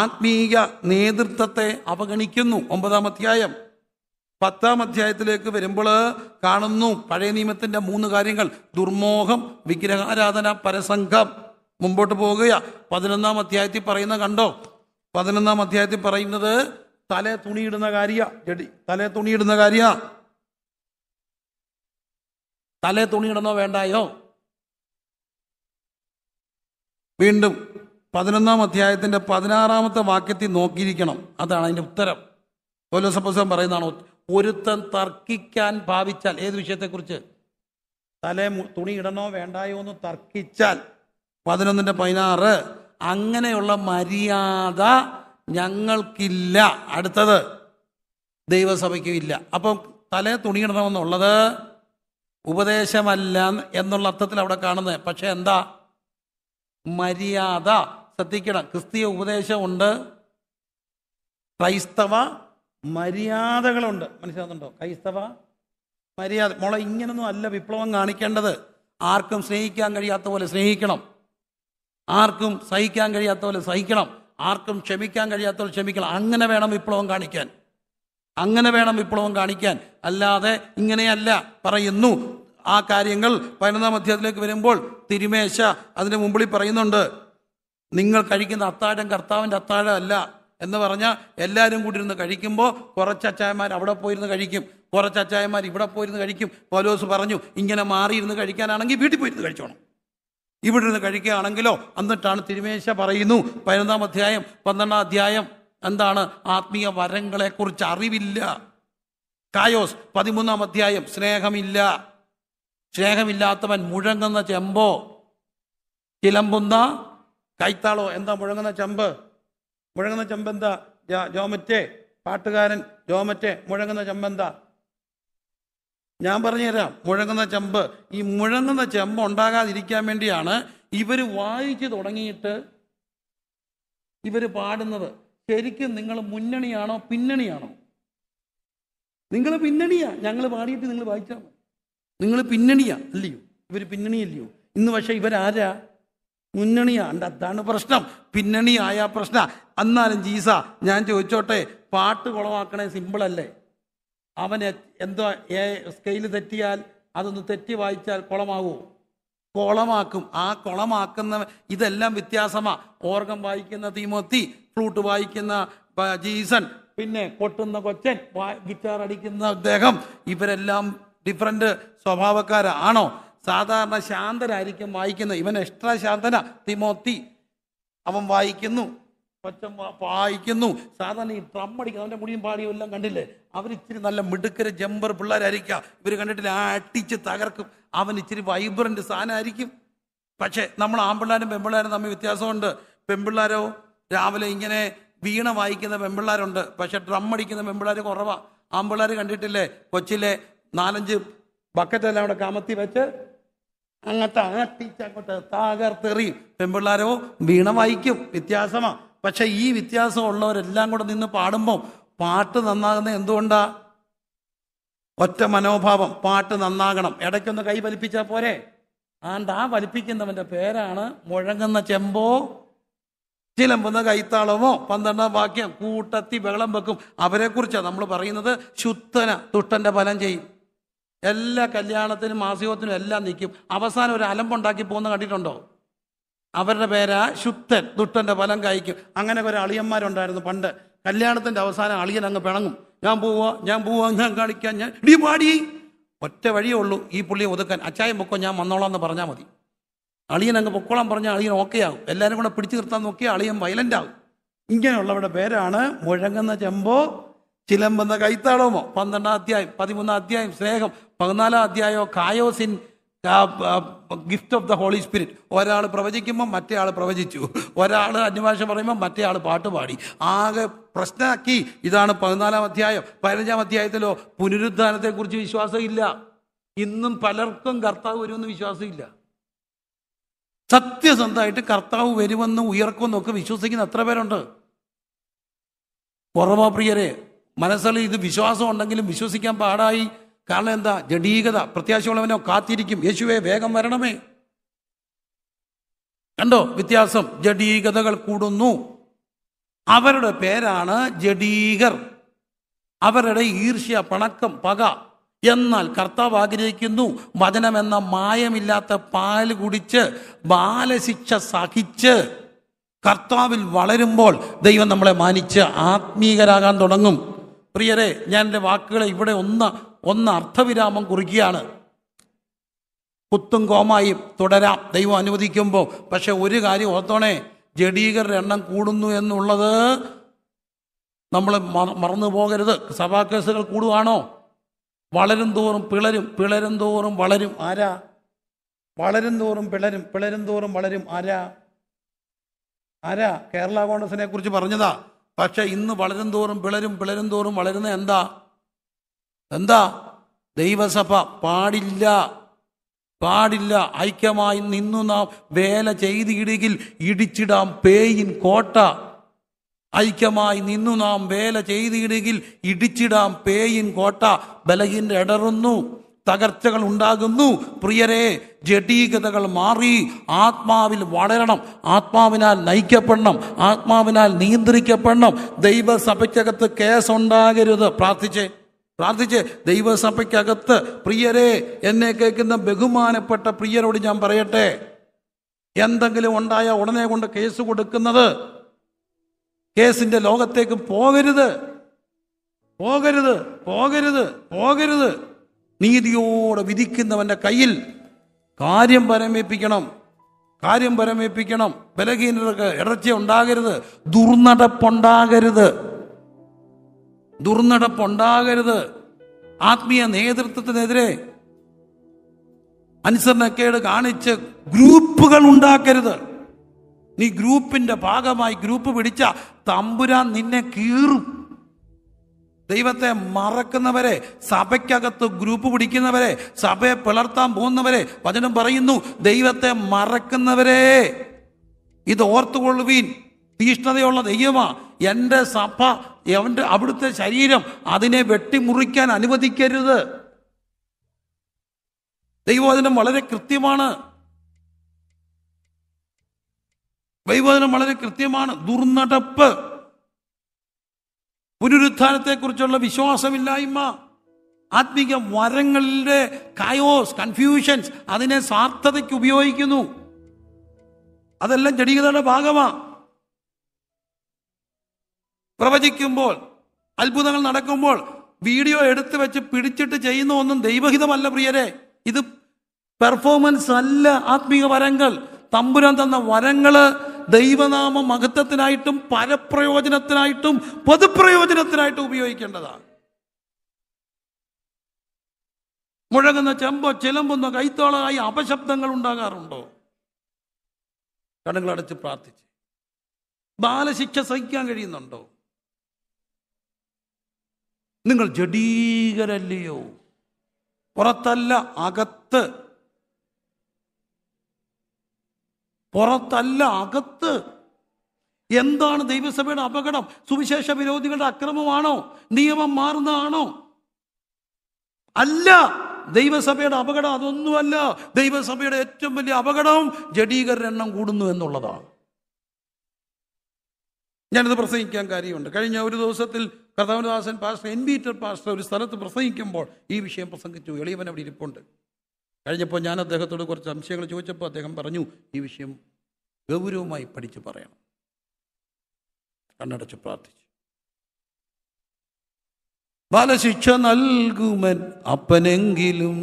ആത്മീയ നേതൃത്വത്തെ അവഗണിക്കുന്നു ഒമ്പതാം അധ്യായം പത്താം അധ്യായത്തിലേക്ക് വരുമ്പോൾ കാണുന്നു പഴയ നിയമത്തിൻ്റെ മൂന്ന് കാര്യങ്ങൾ ദുർമോഹം വിഗ്രഹാരാധന പരസംഘം മുമ്പോട്ട് പോകുക പതിനൊന്നാം അധ്യായത്തിൽ പറയുന്ന കണ്ടോ പതിനൊന്നാം അധ്യായത്തിൽ പറയുന്നത് തല തുണിയിടുന്ന കാര്യ ചെടി തല തുണിയിടുന്ന കാര്യ തല തുണിയിടണോ വേണ്ടായോ വീണ്ടും പതിനൊന്നാം അധ്യായത്തിന്റെ പതിനാറാമത്തെ വാക്യത്തിൽ നോക്കിയിരിക്കണം അതാണ് അതിന്റെ ഉത്തരം പോലീസപ്പസം പറയുന്നതാണ് ഒരുത്തൻ തർക്കിക്കാൻ ഭാവിച്ചാൽ ഏത് വിഷയത്തെക്കുറിച്ച് തല തുണി ഇടണോ വേണ്ടായോ എന്ന് തർക്കിച്ചാൽ പതിനൊന്നിൻ്റെ പതിനാറ് അങ്ങനെയുള്ള മര്യാദ ഞങ്ങൾക്കില്ല അടുത്തത് ദൈവസഭയ്ക്കും ഇല്ല അപ്പം തലേ തുണിയിടണമെന്നുള്ളത് ഉപദേശമല്ല എന്നുള്ള അർത്ഥത്തിൽ അവിടെ കാണുന്നത് പക്ഷെ എന്താ മര്യാദ ശ്രദ്ധിക്കണം ക്രിസ്തീയ ഉപദേശമുണ്ട് ക്രൈസ്തവ മര്യാദകളുണ്ട് മനസ്സിലാകുന്നുണ്ടോ ക്രൈസ്തവ മര്യാദ മോളെ ഇങ്ങനൊന്നും അല്ല വിപ്ലവം കാണിക്കേണ്ടത് ആർക്കും സ്നേഹിക്കാൻ കഴിയാത്ത പോലെ സ്നേഹിക്കണം ആർക്കും സഹിക്കാൻ കഴിയാത്ത പോലെ സഹിക്കണം ആർക്കും ക്ഷമിക്കാൻ കഴിയാത്ത പോലെ ക്ഷമിക്കണം അങ്ങനെ വേണം വിപ്ലവം കാണിക്കാൻ അങ്ങനെ വേണം വിപ്ലവം കാണിക്കാൻ അല്ലാതെ ഇങ്ങനെയല്ല പറയുന്നു ആ കാര്യങ്ങൾ പതിനൊന്നാം അധ്യായത്തിലേക്ക് വരുമ്പോൾ തിരുമേശ അതിന് മുമ്പിൽ പറയുന്നുണ്ട് നിങ്ങൾ കഴിക്കുന്ന അത്താഴം കർത്താവിൻ്റെ അത്താഴം അല്ല എന്ന് പറഞ്ഞാൽ എല്ലാവരും കൂടി ഇരുന്ന് കഴിക്കുമ്പോൾ കുറച്ച് അച്ചായന്മാർ അവിടെ പോയിരുന്ന് കഴിക്കും കുറച്ച് അച്ചായന്മാർ ഇവിടെ പോയിരുന്ന് കഴിക്കും പോലോസ് പറഞ്ഞു ഇങ്ങനെ മാറിയിരുന്ന് കഴിക്കാനാണെങ്കിൽ വീട്ടിൽ പോയിരുന്ന് കഴിച്ചോണം ഇവിടെ നിന്ന് കഴിക്കുകയാണെങ്കിലോ എന്നിട്ടാണ് തിരുമേശ പറയുന്നു പതിനൊന്നാം അധ്യായം പന്ത്രണ്ടാം അധ്യായം എന്താണ് ആത്മീയ വരങ്ങളെ കുറിച്ച് അറിവില്ല കായോസ് പതിമൂന്നാം അധ്യായം സ്നേഹമില്ല സ്നേഹമില്ലാത്തവൻ മുഴങ്ങുന്ന ചെമ്പോ ചിലമ്പുന്ന കൈത്താളോ എന്താ മുഴങ്ങുന്ന ചെമ്പ് മുഴങ്ങുന്ന ചെമ്പെന്താ ജോമറ്റേ പാട്ടുകാരൻ ജോമറ്റേ മുഴങ്ങുന്ന ചെമ്പെന്താ ഞാൻ പറഞ്ഞുതരാം മുഴങ്ങുന്ന ചെമ്പ് ഈ മുഴങ്ങുന്ന ചെമ്പ് ഉണ്ടാകാതിരിക്കാൻ വേണ്ടിയാണ് ഇവർ വായിച്ചു തുടങ്ങിയിട്ട് ഇവർ പാടുന്നത് ശരിക്കും നിങ്ങൾ മുന്നണിയാണോ പിന്നണിയാണോ നിങ്ങൾ പിന്നണിയാ ഞങ്ങൾ പാടിയിട്ട് നിങ്ങൾ വായിച്ചാൽ മതി നിങ്ങൾ പിന്നണിയാ അല്ലയോ ഇവർ പിന്നണിയല്ലയോ ഇന്ന് പക്ഷേ ഇവരാരാ മുന്നണിയാണ് അതാണ് പ്രശ്നം പിന്നണിയായ പ്രശ്ന എന്നാലും ജീസ ഞാൻ ചോദിച്ചോട്ടെ പാട്ട് കുളമാക്കണേ സിമ്പിളല്ലേ അവന് എന്തോ സ്കെയിൽ തെറ്റിയാൽ അതൊന്ന് തെറ്റി വായിച്ചാൽ കുളമാകുമോ കുളമാക്കും ആ കുളമാക്കുന്ന ഇതെല്ലാം വ്യത്യാസമാ ഓർഗം വായിക്കുന്ന തീമോത്തി ഫ്ലൂട്ട് വായിക്കുന്ന ജീസൺ പിന്നെ കൊട്ടുന്ന കൊച്ചൻ ഗിറ്റാർ അടിക്കുന്ന അദ്ദേഹം ഇവരെല്ലാം ഡിഫറെൻ്റ് സ്വഭാവക്കാരാണോ സാധാരണ ശാന്തരായിരിക്കും വായിക്കുന്നത് ഇവൻ എക്സ്ട്രാ ശാന്തന തിമോത്തി അവൻ വായിക്കുന്നു പച്ച പായിക്കുന്നു സാധാരണ ഈ ട്രമ്മടിക്കുന്നു അവന്റെ അവൻ്റെ മുടിയും പാടിയും എല്ലാം കണ്ടില്ലേ അവർ ഇച്ചിരി നല്ല മിടുക്കര ജമ്പർ പിള്ളേരായിരിക്കുക ഇവർ കണ്ടിട്ടില്ല ആ അട്ടിച്ച് തകർക്കും അവൻ ഇച്ചിരി വൈബ്രൻ്റ് സാധനമായിരിക്കും പക്ഷേ നമ്മൾ ആമ്പിള്ളാരും പെമ്പിള്ളാരും തമ്മിൽ വ്യത്യാസമുണ്ട് പെമ്പിള്ളാരോ രാവിലെ ഇങ്ങനെ വീണ വായിക്കുന്ന പെമ്പിള്ളാരുണ്ട് പക്ഷെ ഡ്രം പെമ്പിള്ളാർ കുറവാണ് ആമ്പിള്ളാർ കണ്ടിട്ടില്ലേ കൊച്ചിലെ നാലഞ്ച് ബക്കറ്റെല്ലാം അവിടെ കമത്തി വെച്ച് അങ്ങോട്ട് അട്ടിച്ച് അങ്ങോട്ട് താകർത്തെറിയും പെമ്പിള്ളാരോ വീണ വായിക്കും വ്യത്യാസമാണ് പക്ഷേ ഈ ഉള്ളവരെല്ലാം കൂടെ നിന്ന് പാടുമ്പോൾ പാട്ട് നന്നാകുന്ന എന്തുകൊണ്ടാണ് ഒറ്റ മനോഭാവം പാട്ട് നന്നാകണം ഇടയ്ക്കൊന്ന് കൈ വലിപ്പിച്ചാൽ പോരെ ആണ്ട് ആ വലിപ്പിക്കുന്നവൻ്റെ പേരാണ് മുഴങ്ങുന്ന ചെമ്പോ ചിലമ്പുന്ന കൈത്താളമോ പന്ത്രണ്ടാം വാക്യം കൂട്ടത്തി വെള്ളം വെക്കും കുറിച്ചാണ് നമ്മൾ പറയുന്നത് ശുദ്ധന തുട്ടന്റെ ഫലം ചെയ്യും എല്ലാ കല്യാണത്തിനും മാസികത്തിനും എല്ലാം നിൽക്കും അവസാനം ഒരു അലമ്പുണ്ടാക്കി പോകുന്ന കണ്ടിട്ടുണ്ടോ അവരുടെ പേരാ ശുദ്ധൻ ദുഷ്ടൻ്റെ ഫലം കഴിക്കും അങ്ങനെ കുറേ അളിയന്മാരുണ്ടായിരുന്നു പണ്ട് കല്യാണത്തിൻ്റെ അവസാനം അളിയൻ അങ്ങ് പിണങ്ങും ഞാൻ പോവാ ഞാൻ പോവാ ഞാൻ കാണിക്കാൻ ഞാൻ ഇടി പാടി ഒറ്റ വഴിയേ ഉള്ളൂ ഈ പുള്ളിയെ ഒതുക്കാൻ അച്ചായം പൊക്കോ ഞാൻ വന്നോളാം എന്ന് പറഞ്ഞാൽ മതി അളിയൻ അങ്ങ് പൊക്കോളം പറഞ്ഞാൽ അളിയൻ ഓക്കെ ആവും എല്ലാവരും കൂടെ പിടിച്ചു നിർത്താൻ നോക്കിയാൽ അളിയൻ വയലൻ്റ് ആവും ഇങ്ങനെയുള്ളവരുടെ പേരാണ് മുഴങ്ങുന്ന ചെമ്പോ ചിലമ്പെന്ന കൈത്താളമോ പന്ത്രണ്ടാം അധ്യായം പതിമൂന്നാം അധ്യായം സ്നേഹം പതിനാലാം അധ്യായോ കായോസിൻ gift of the Holy Spirit ഒരാൾ പ്രവചിക്കുമ്പോൾ മറ്റേ ആൾ പ്രവചിച്ചു ഒരാൾ അന്യഭാഷ പറയുമ്പോൾ മറ്റേ ആൾ പാട്ട് പാടി ആകെ പ്രശ്നമാക്കി ഇതാണ് പതിനാലാം അധ്യായം പതിനഞ്ചാം അധ്യായത്തിലോ പുനരുദ്ധാനത്തെക്കുറിച്ച് വിശ്വാസമില്ല ഇന്നും പലർക്കും കർത്താവ് വരുമെന്ന് വിശ്വാസമില്ല സത്യസന്ധമായിട്ട് കർത്താവ് വരുമെന്ന് ഉയർക്കുമെന്നൊക്കെ വിശ്വസിക്കുന്ന എത്ര പേരുണ്ട് പുറമാ പ്രിയരെ മനസ്സിൽ ഇത് വിശ്വാസം ഉണ്ടെങ്കിലും വിശ്വസിക്കാൻ പാടായി കാരണം എന്താ ജഡീകത പ്രത്യാശയുള്ളവനോ കാത്തിരിക്കും യേശുവെ വേഗം വരണമേ കണ്ടോ വ്യത്യാസം ജഡീകതകൾ കൂടുന്നു അവരുടെ പേരാണ് ജഡീകർ അവരുടെ ഈർഷ്യ പണക്കം പക എന്നാൽ കർത്താവ് ആഗ്രഹിക്കുന്നു വചനമെന്ന മായമില്ലാത്ത പാൽ കുടിച്ച് ബാലശിക്ഷ സഹിച്ച് കർത്താവിൽ വളരുമ്പോൾ ദൈവം നമ്മളെ മാനിച്ച് ആത്മീകരാകാൻ തുടങ്ങും പ്രിയരെ ഞാൻ എൻ്റെ വാക്കുകളെ ഇവിടെ ഒന്ന് ഒന്ന് അർത്ഥവിരാമം കുറിക്കുകയാണ് കുത്തും കോമായും തുടരാം ദൈവം അനുവദിക്കുമ്പോൾ പക്ഷെ ഒരു കാര്യം ഓർത്തോണേ ജഡീകരുടെ എണ്ണം കൂടുന്നു എന്നുള്ളത് നമ്മൾ മറന്നു പോകരുത് കേസുകൾ കൂടുവാണോ വളരും തോറും പിളരും പിളരും തോറും വളരും ആരാ വളരും തോറും പിളരും പിളരും തോറും വളരും ആരാ ആരാ കേരള കോൺഗ്രസിനെ കുറിച്ച് പറഞ്ഞതാ പക്ഷെ ഇന്ന് വളരും തോറും പിളരും പിളരും തോറും വളരുന്ന എന്താ എന്താ ദൈവസഭ പാടില്ല പാടില്ല ഐക്യമായി നിന്നു നാം വേല ചെയ്തിടുകിൽ ഇടിച്ചിടാം പേയിൻ കോട്ട ഐക്യമായി നിന്നു നാം വേല ചെയ്തിടുകിൽ ഇടിച്ചിടാം പേയിൻ കോട്ട ബലഹീൻ ഇടറുന്നു തകർച്ചകൾ ഉണ്ടാകുന്നു പ്രിയരെ ജടീകതകൾ മാറി ആത്മാവിൽ വളരണം ആത്മാവിനാൽ നയിക്കപ്പെടണം ആത്മാവിനാൽ നിയന്ത്രിക്കപ്പെടണം ദൈവസഭയ്ക്കകത്ത് കേസ് ഉണ്ടാകരുത് പ്രാർത്ഥിച്ചേ പ്രാർത്ഥിച്ച് ദൈവസഭയ്ക്കകത്ത് പ്രിയരെ എന്നെ കേൾക്കുന്ന ബഹുമാനപ്പെട്ട പ്രിയരോട് ഞാൻ പറയട്ടെ എന്തെങ്കിലും ഉണ്ടായ ഉടനെ കൊണ്ട് കേസ് കൊടുക്കുന്നത് കേസിൻ്റെ ലോകത്തേക്ക് പോകരുത് പോകരുത് പോകരുത് പോകരുത് നീതിയോടെ വിധിക്കുന്നവൻ്റെ കയ്യിൽ കാര്യം പരമേപ്പിക്കണം കാര്യം പരമേപ്പിക്കണം ബലഹീനർക്ക് ഇടർച്ച ഉണ്ടാകരുത് ദുർനടപ്പുണ്ടാകരുത് ദുർനടപ്പുണ്ടാകരുത് ആത്മീയ നേതൃത്വത്തിനെതിരെ അനുസരണക്കേട് കാണിച്ച് ഗ്രൂപ്പുകൾ ഉണ്ടാക്കരുത് നീ ഗ്രൂപ്പിന്റെ ഭാഗമായി ഗ്രൂപ്പ് പിടിച്ച തമ്പുരാൻ നിന്നെ കീറും ദൈവത്തെ മറക്കുന്നവരെ സഭയ്ക്കകത്ത് ഗ്രൂപ്പ് പിടിക്കുന്നവരെ സഭയെ പിളർത്താൻ പോകുന്നവരെ വചനം പറയുന്നു ദൈവത്തെ മറക്കുന്നവരെ ഇത് ഓർത്തുകൊള്ളുവീൻ തീഷ്ണതയുള്ള ദൈവമാ എൻ്റെ സഭ അവൻ്റെ അവിടുത്തെ ശരീരം അതിനെ വെട്ടിമുറിക്കാൻ അനുവദിക്കരുത് ദൈവവചനം വളരെ കൃത്യമാണ് ദൈവവചനം വളരെ കൃത്യമാണ് ദുർനടപ്പ് പുനരുദ്ധാനത്തെക്കുറിച്ചുള്ള വിശ്വാസമില്ലായ്മ ആത്മീക വരങ്ങളിലെ കായോസ് കൺഫ്യൂഷൻസ് അതിനെ സാർത്ഥതയ്ക്ക് ഉപയോഗിക്കുന്നു അതെല്ലാം ജടികതയുടെ ഭാഗമാണ് പ്രവചിക്കുമ്പോൾ അത്ഭുതങ്ങൾ നടക്കുമ്പോൾ വീഡിയോ എടുത്തു വെച്ച് പിടിച്ചിട്ട് ചെയ്യുന്ന ഒന്നും ദൈവഹിതമല്ല പ്രിയരെ ഇത് പെർഫോമൻസ് അല്ല ആത്മീക വരങ്ങൾ തമ്പുരാൻ തന്ന വരങ്ങള് ദൈവനാമ മഹത്വത്തിനായിട്ടും പരപ്രയോജനത്തിനായിട്ടും പൊതുപ്രയോജനത്തിനായിട്ടും ഉപയോഗിക്കേണ്ടതാണ് മുഴങ്ങുന്ന ചെമ്പോ ചിലമ്പുന്ന കൈത്തോളമായി അപശബ്ദങ്ങൾ ഉണ്ടാകാറുണ്ടോ കടങ്ങളടച്ച് പ്രാർത്ഥിച്ച് ബാലശിക്ഷ സഹിക്കാൻ കഴിയുന്നുണ്ടോ നിങ്ങൾ ജഡീകരല്ലയോ പുറത്തല്ല അകത്ത് പുറത്തല്ല അകത്ത് എന്താണ് ദൈവസഭയുടെ അപകടം സുവിശേഷ വിരോധികളുടെ അക്രമമാണോ നിയമം മാറുന്നതാണോ അല്ല ദൈവസഭയുടെ അപകടം അതൊന്നുമല്ല ദൈവസഭയുടെ ഏറ്റവും വലിയ അപകടം ജഡീകരുടെ എണ്ണം കൂടുന്നു എന്നുള്ളതാണ് ഞാനിത് പ്രസംഗിക്കാൻ കാര്യമുണ്ട് കഴിഞ്ഞ ഒരു ദിവസത്തിൽ കർത്താവിനദാസൻ പാസ്റ്റർ എൻ ബീറ്റർ പാസ്റ്റർ ഒരു സ്ഥലത്ത് പ്രസംഗിക്കുമ്പോൾ ഈ വിഷയം പ്രസംഗിച്ചു എളിയവൻ അവിടെ ഇരിപ്പുണ്ട് കഴിഞ്ഞപ്പോൾ ഞാൻ അദ്ദേഹത്തോട് കുറച്ച് സംശയങ്ങൾ ചോദിച്ചപ്പോൾ അദ്ദേഹം പറഞ്ഞു ഈ വിഷയം ഗൗരവമായി പഠിച്ചു പറയണം കണ്ണടച്ച് പ്രാർത്ഥിച്ചു ബാലശിക്ഷ നൽകുമൻ അപ്പനെങ്കിലും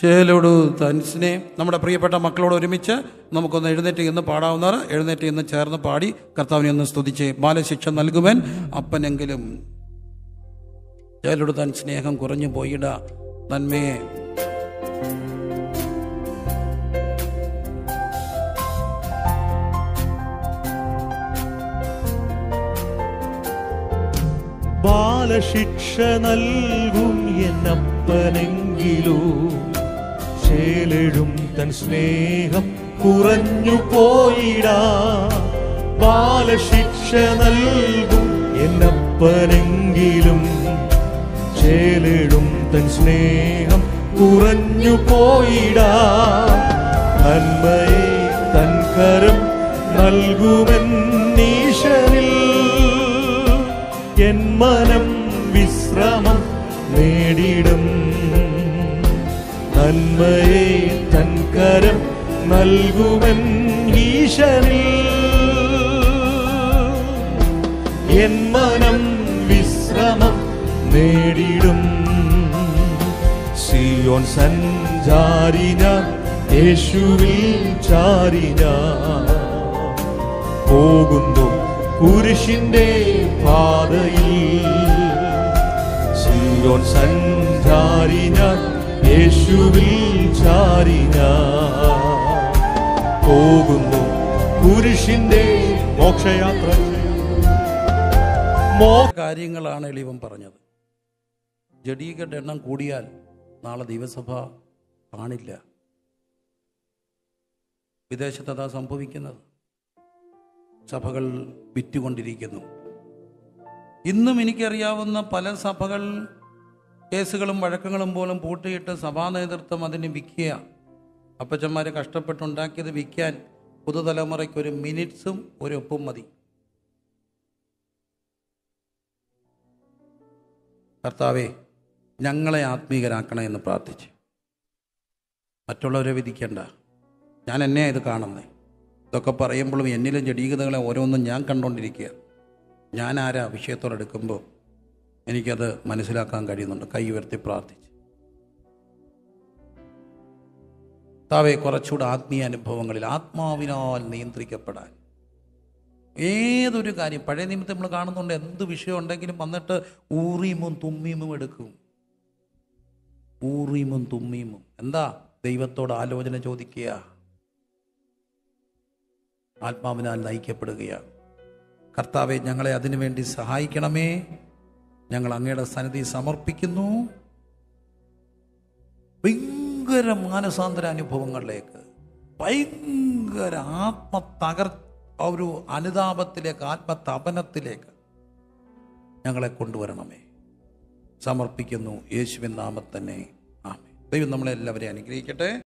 ചേലോട് തൻസിനെ നമ്മുടെ പ്രിയപ്പെട്ട മക്കളോട് ഒരുമിച്ച് നമുക്കൊന്ന് എഴുന്നേറ്റ് ഇന്ന് പാടാവുന്നവർ എഴുന്നേറ്റ് ഇന്ന് ചേർന്ന് പാടി കർത്താവിനെ ഒന്ന് സ്തുതിച്ച് ബാലശിക്ഷ നൽകുവൻ അപ്പനെങ്കിലും ചേലോട് തൻ സ്നേഹം കുറഞ്ഞു പോയിട നന്മയെ ബാലശിക്ഷ നൽകും എന്നപ്പനെങ്കിലും ചേലെഴും തൻ സ്നേഹം കുറഞ്ഞു പോയിടാ ബാലശിക്ഷ നൽകും എന്നപ്പനെങ്കിലും ചേലെഴും തൻ സ്നേഹം കുറഞ്ഞു പോയിടാ നന്മയെ തൻ കരം നൽകുമെന്നീശനിൽ എൻ മനം വിശ്രമം നന്മയെ തൻകരം നൽകുവൻ ഈശനിൽ എൻ മനം വിശ്രമം നേടിടും സിയോൺ സഞ്ചാരിന യേശുവിൽ ചാരിന പോകുന്നു കുരിശിന്റെ പാതയിൽ സിയോൺ സഞ്ചാരിന യേശുവിൽ ചാരി പോകുന്നു കുരിശിന്റെ മോക്ഷയാത്ര കാര്യങ്ങളാണ് എളിവൻ പറഞ്ഞത് ജഡീകരുടെ എണ്ണം കൂടിയാൽ നാളെ ദൈവസഭ കാണില്ല വിദേശത്ത് അതാ സംഭവിക്കുന്നത് സഭകൾ വിറ്റുകൊണ്ടിരിക്കുന്നു ഇന്നും എനിക്കറിയാവുന്ന പല സഭകൾ കേസുകളും വഴക്കങ്ങളും പോലും പൂട്ടിയിട്ട് സഭാ നേതൃത്വം അതിന് വിൽക്കുക അപ്പച്ചന്മാർ കഷ്ടപ്പെട്ടുണ്ടാക്കിയത് വിൽക്കാൻ പുതുതലമുറയ്ക്ക് ഒരു മിനിറ്റ്സും ഒരു ഒപ്പും മതി കർത്താവെ ഞങ്ങളെ ആത്മീകരാക്കണേ എന്ന് പ്രാർത്ഥിച്ച് മറ്റുള്ളവരെ വിധിക്കേണ്ട ഞാൻ എന്നെ ഇത് കാണുന്നത് ഇതൊക്കെ പറയുമ്പോഴും എന്നിലും ജടീകതകളെ ഓരോന്നും ഞാൻ കണ്ടുകൊണ്ടിരിക്കുക ഞാൻ ആരാ എടുക്കുമ്പോൾ എനിക്കത് മനസ്സിലാക്കാൻ കഴിയുന്നുണ്ട് കൈ ഉയർത്തി പ്രാർത്ഥിച്ചു താവെ കുറച്ചുകൂടെ ആത്മീയ അനുഭവങ്ങളിൽ ആത്മാവിനാൽ നിയന്ത്രിക്കപ്പെടാൻ ഏതൊരു കാര്യം പഴയ നിമിത്തം നമ്മൾ കാണുന്നുണ്ട് എന്ത് വിഷയം ഉണ്ടെങ്കിലും വന്നിട്ട് ഊറിയുമും തുമ്മിയുമും എടുക്കും ഊറിയുമും തുമ്മിയുമും എന്താ ദൈവത്തോട് ആലോചന ചോദിക്കുക ആത്മാവിനാൽ നയിക്കപ്പെടുകയാണ് കർത്താവെ ഞങ്ങളെ അതിനുവേണ്ടി സഹായിക്കണമേ ഞങ്ങൾ അങ്ങയുടെ സന്നിധി സമർപ്പിക്കുന്നു ഭയങ്കര മാനസാന്തര അനുഭവങ്ങളിലേക്ക് ഭയങ്കര ആത്മതകർ ഒരു അനുതാപത്തിലേക്ക് ആത്മതപനത്തിലേക്ക് ഞങ്ങളെ കൊണ്ടുവരണമേ സമർപ്പിക്കുന്നു യേശുവിൻ നാമത്തന്നെ ആമേ ദൈവം നമ്മളെല്ലാവരെയും അനുഗ്രഹിക്കട്ടെ